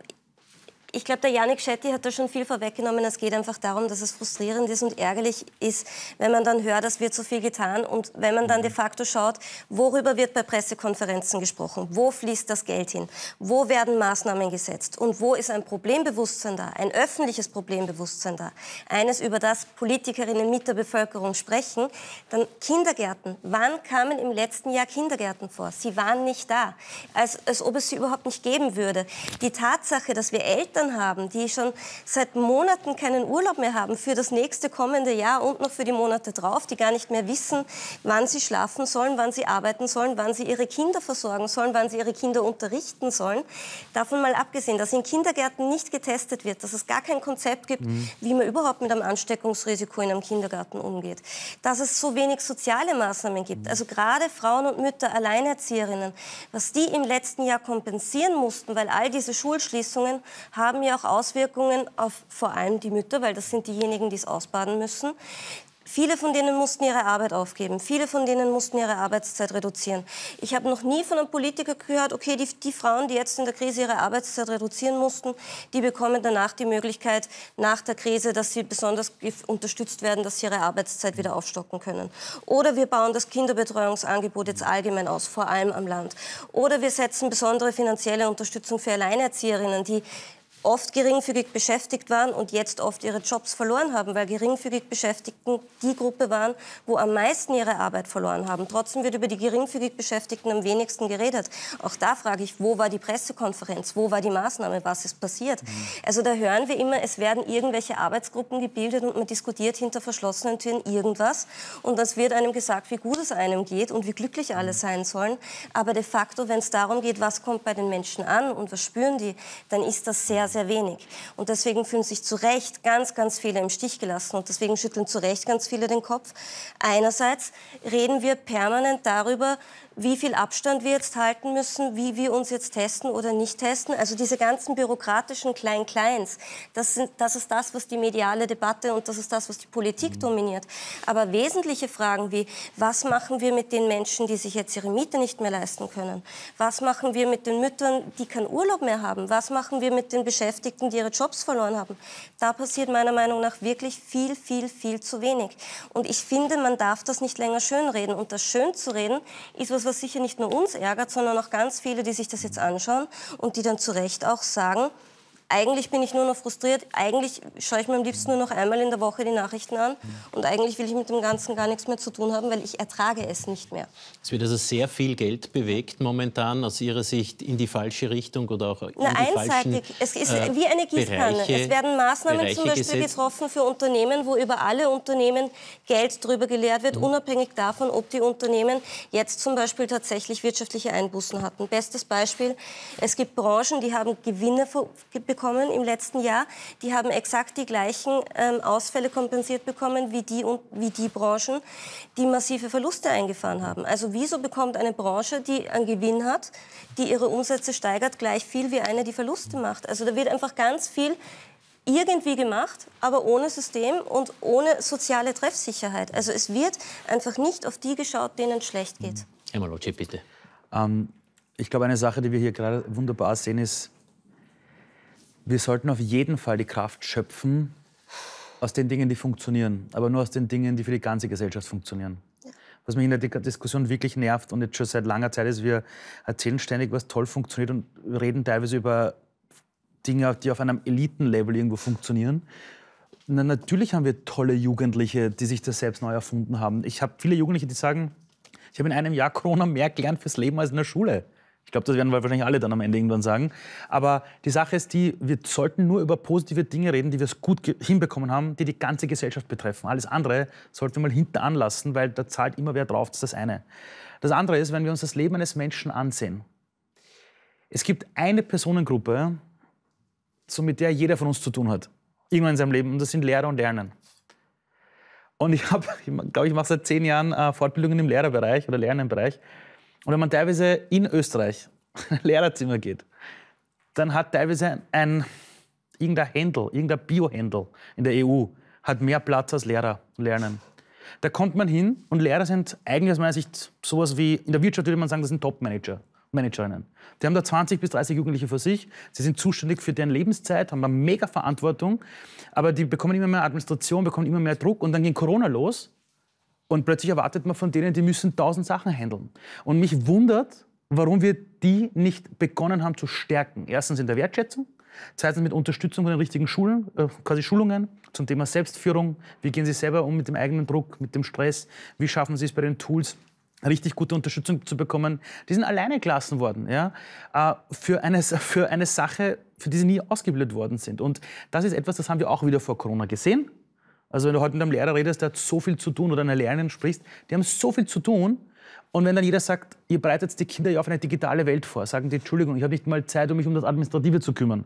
ich glaube, der Janik Schetti hat da schon viel vorweggenommen. Es geht einfach darum, dass es frustrierend ist und ärgerlich ist, wenn man dann hört, es wird so viel getan und wenn man dann mhm. de facto schaut, worüber wird bei Pressekonferenzen gesprochen, wo fließt das Geld hin, wo werden Maßnahmen gesetzt und wo ist ein Problembewusstsein da, ein öffentliches Problembewusstsein da, eines, über das Politikerinnen mit der Bevölkerung sprechen, dann Kindergärten. Wann kamen im letzten Jahr Kindergärten vor? Sie waren nicht da, als, als ob es sie überhaupt nicht geben würde. Die Tatsache, dass wir Eltern Eltern haben, die schon seit Monaten keinen Urlaub mehr haben für das nächste kommende Jahr und noch für die Monate drauf, die gar nicht mehr wissen, wann sie schlafen sollen, wann sie arbeiten sollen, wann sie ihre Kinder versorgen sollen, wann sie ihre Kinder unterrichten sollen. Davon mal abgesehen, dass in Kindergärten nicht getestet wird, dass es gar kein Konzept gibt, mhm. wie man überhaupt mit einem Ansteckungsrisiko in einem Kindergarten umgeht, dass es so wenig soziale Maßnahmen gibt. Mhm. Also gerade Frauen und Mütter, Alleinerzieherinnen, was die im letzten Jahr kompensieren mussten, weil all diese Schulschließungen haben haben ja auch Auswirkungen auf vor allem die Mütter, weil das sind diejenigen, die es ausbaden müssen. Viele von denen mussten ihre Arbeit aufgeben. Viele von denen mussten ihre Arbeitszeit reduzieren. Ich habe noch nie von einem Politiker gehört, okay, die, die, Frauen, die jetzt in der Krise ihre Arbeitszeit reduzieren mussten, die bekommen danach die Möglichkeit, nach der Krise, dass sie besonders unterstützt werden, dass sie ihre Arbeitszeit wieder aufstocken können. Oder wir bauen das Kinderbetreuungsangebot jetzt allgemein aus, vor allem am Land. Oder wir setzen besondere finanzielle Unterstützung für Alleinerzieherinnen, die oft geringfügig beschäftigt waren und jetzt oft ihre Jobs verloren haben, weil geringfügig Beschäftigten die Gruppe waren, wo am meisten ihre Arbeit verloren haben. Trotzdem wird über die geringfügig Beschäftigten am wenigsten geredet. Auch da frage ich, wo war die Pressekonferenz, wo war die Maßnahme, was ist passiert? Mhm. Also da hören wir immer, es werden irgendwelche Arbeitsgruppen gebildet und man diskutiert hinter verschlossenen Türen irgendwas und das wird einem gesagt, wie gut es einem geht und wie glücklich alle mhm. sein sollen. Aber de facto, wenn es darum geht, was kommt bei den Menschen an und was spüren die, dann ist das sehr sehr wenig. Und deswegen fühlen sich zu Recht ganz, ganz viele im Stich gelassen. Und deswegen schütteln zu Recht ganz viele den Kopf. Einerseits reden wir permanent darüber, wie viel Abstand wir jetzt halten müssen, wie wir uns jetzt testen oder nicht testen. Also diese ganzen bürokratischen Klein-Kleins, das, sind, das ist das, was die mediale Debatte und das ist das, was die Politik mhm. dominiert. Aber wesentliche Fragen wie, was machen wir mit den Menschen, die sich jetzt ihre Miete nicht mehr leisten können? Was machen wir mit den Müttern, die keinen Urlaub mehr haben? Was machen wir mit den Beschäftigten, die ihre Jobs verloren haben? Da passiert meiner Meinung nach wirklich viel, viel, viel zu wenig. Und ich finde, man darf das nicht länger schönreden. Und das Schönzureden zu reden ist was etwas, was sicher nicht nur uns ärgert, sondern auch ganz viele, die sich das jetzt anschauen und die dann zu Recht auch sagen, eigentlich bin ich nur noch frustriert. Eigentlich schaue ich mir am liebsten nur noch einmal in der Woche die Nachrichten an. Und eigentlich will ich mit dem Ganzen gar nichts mehr zu tun haben, weil ich ertrage es nicht mehr. Es wird also sehr viel Geld bewegt momentan aus Ihrer Sicht in die falsche Richtung oder auch in Na, die falschen einseitig. Es ist äh, wie eine Gießkanne. Bereiche, es werden Maßnahmen Bereiche zum Beispiel gesetzt. getroffen für Unternehmen, wo über alle Unternehmen Geld drüber geleert wird, mhm. unabhängig davon, ob die Unternehmen jetzt zum Beispiel tatsächlich wirtschaftliche Einbußen hatten. Bestes Beispiel, es gibt Branchen, die haben Gewinne bekommen bekommen im letzten Jahr. Die haben exakt die gleichen ähm, Ausfälle kompensiert bekommen wie die, und, wie die Branchen, die massive Verluste eingefahren haben. Also wieso bekommt eine Branche, die einen Gewinn hat, die ihre Umsätze steigert, gleich viel wie eine, die Verluste macht? Also da wird einfach ganz viel irgendwie gemacht, aber ohne System und ohne soziale Treffsicherheit. Also es wird einfach nicht auf die geschaut, denen es schlecht geht. Emma Malocci, bitte. Ähm, ich glaube, eine Sache, die wir hier gerade wunderbar sehen, ist, wir sollten auf jeden Fall die Kraft schöpfen aus den Dingen, die funktionieren, aber nur aus den Dingen, die für die ganze Gesellschaft funktionieren. Was mich in der Diskussion wirklich nervt und jetzt schon seit langer Zeit ist, wir erzählen ständig, was toll funktioniert und reden teilweise über Dinge, die auf einem Elitenlevel irgendwo funktionieren. Na, natürlich haben wir tolle Jugendliche, die sich das selbst neu erfunden haben. Ich habe viele Jugendliche, die sagen, ich habe in einem Jahr Corona mehr gelernt fürs Leben als in der Schule. Ich glaube, das werden wir wahrscheinlich alle dann am Ende irgendwann sagen. Aber die Sache ist die, wir sollten nur über positive Dinge reden, die wir gut hinbekommen haben, die die ganze Gesellschaft betreffen. Alles andere sollten wir mal hinten anlassen, weil da zahlt immer wer drauf, das ist das eine. Das andere ist, wenn wir uns das Leben eines Menschen ansehen. Es gibt eine Personengruppe, so mit der jeder von uns zu tun hat. Irgendwann in seinem Leben. Und das sind Lehrer und Lernen. Und ich habe, ich glaube, ich mache seit zehn Jahren äh, Fortbildungen im Lehrerbereich oder Lernenbereich. Und wenn man teilweise in Österreich in Lehrerzimmer geht, dann hat teilweise ein, irgendein Händel, irgendein Biohändel in der EU hat mehr Platz als Lehrer lernen. Da kommt man hin und Lehrer sind eigentlich aus meiner Sicht sowas wie, in der Wirtschaft würde man sagen, das sind Top-Manager. Managerinnen. Die haben da 20 bis 30 Jugendliche für sich. Sie sind zuständig für deren Lebenszeit, haben da mega Verantwortung. Aber die bekommen immer mehr Administration, bekommen immer mehr Druck. Und dann ging Corona los. Und plötzlich erwartet man von denen, die müssen tausend Sachen handeln. Und mich wundert, warum wir die nicht begonnen haben zu stärken. Erstens in der Wertschätzung, zweitens mit Unterstützung von den richtigen Schulen, äh, quasi Schulungen zum Thema Selbstführung. Wie gehen Sie selber um mit dem eigenen Druck, mit dem Stress? Wie schaffen Sie es bei den Tools? richtig gute Unterstützung zu bekommen, die sind alleine gelassen worden, ja, äh, für eine, für eine Sache, für die sie nie ausgebildet worden sind. Und das ist etwas, das haben wir auch wieder vor Corona gesehen. Also wenn du heute mit einem Lehrer redest, der hat so viel zu tun oder einer Lehrerin sprichst, die haben so viel zu tun. Und wenn dann jeder sagt, ihr bereitet die Kinder ja auf eine digitale Welt vor, sagen die, Entschuldigung, ich habe nicht mal Zeit, um mich um das Administrative zu kümmern.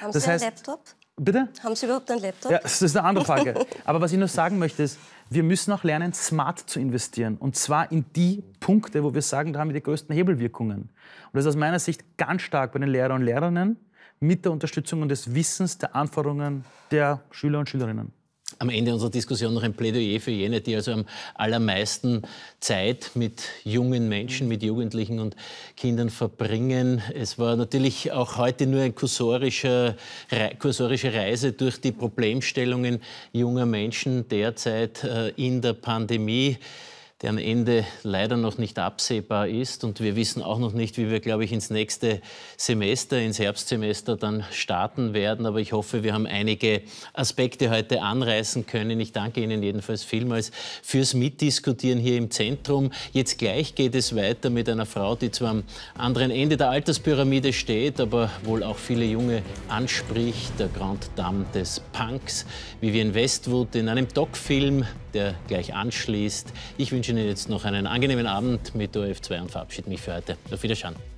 Haben das Sie heißt, einen Laptop? Bitte? Haben Sie überhaupt einen Laptop? Ja, das ist eine andere Frage. Aber was ich nur sagen möchte ist, wir müssen auch lernen, smart zu investieren. Und zwar in die Punkte, wo wir sagen, da haben wir die größten Hebelwirkungen. Und das ist aus meiner Sicht ganz stark bei den Lehrern und Lehrerinnen mit der Unterstützung und des Wissens der Anforderungen der Schüler und Schülerinnen am Ende unserer Diskussion noch ein Plädoyer für jene, die also am allermeisten Zeit mit jungen Menschen, mit Jugendlichen und Kindern verbringen. Es war natürlich auch heute nur eine kursorische, kursorische Reise durch die Problemstellungen junger Menschen derzeit äh, in der Pandemie deren Ende leider noch nicht absehbar ist. Und wir wissen auch noch nicht, wie wir, glaube ich, ins nächste Semester, ins Herbstsemester dann starten werden. Aber ich hoffe, wir haben einige Aspekte heute anreißen können. Ich danke Ihnen jedenfalls vielmals fürs Mitdiskutieren hier im Zentrum. Jetzt gleich geht es weiter mit einer Frau, die zwar am anderen Ende der Alterspyramide steht, aber wohl auch viele Junge anspricht. Der Grand Dame des Punks, Vivian Westwood in einem Doc-Film der gleich anschließt. Ich wünsche Ihnen jetzt noch einen angenehmen Abend mit OF2 und verabschiede mich für heute. Auf Wiedersehen.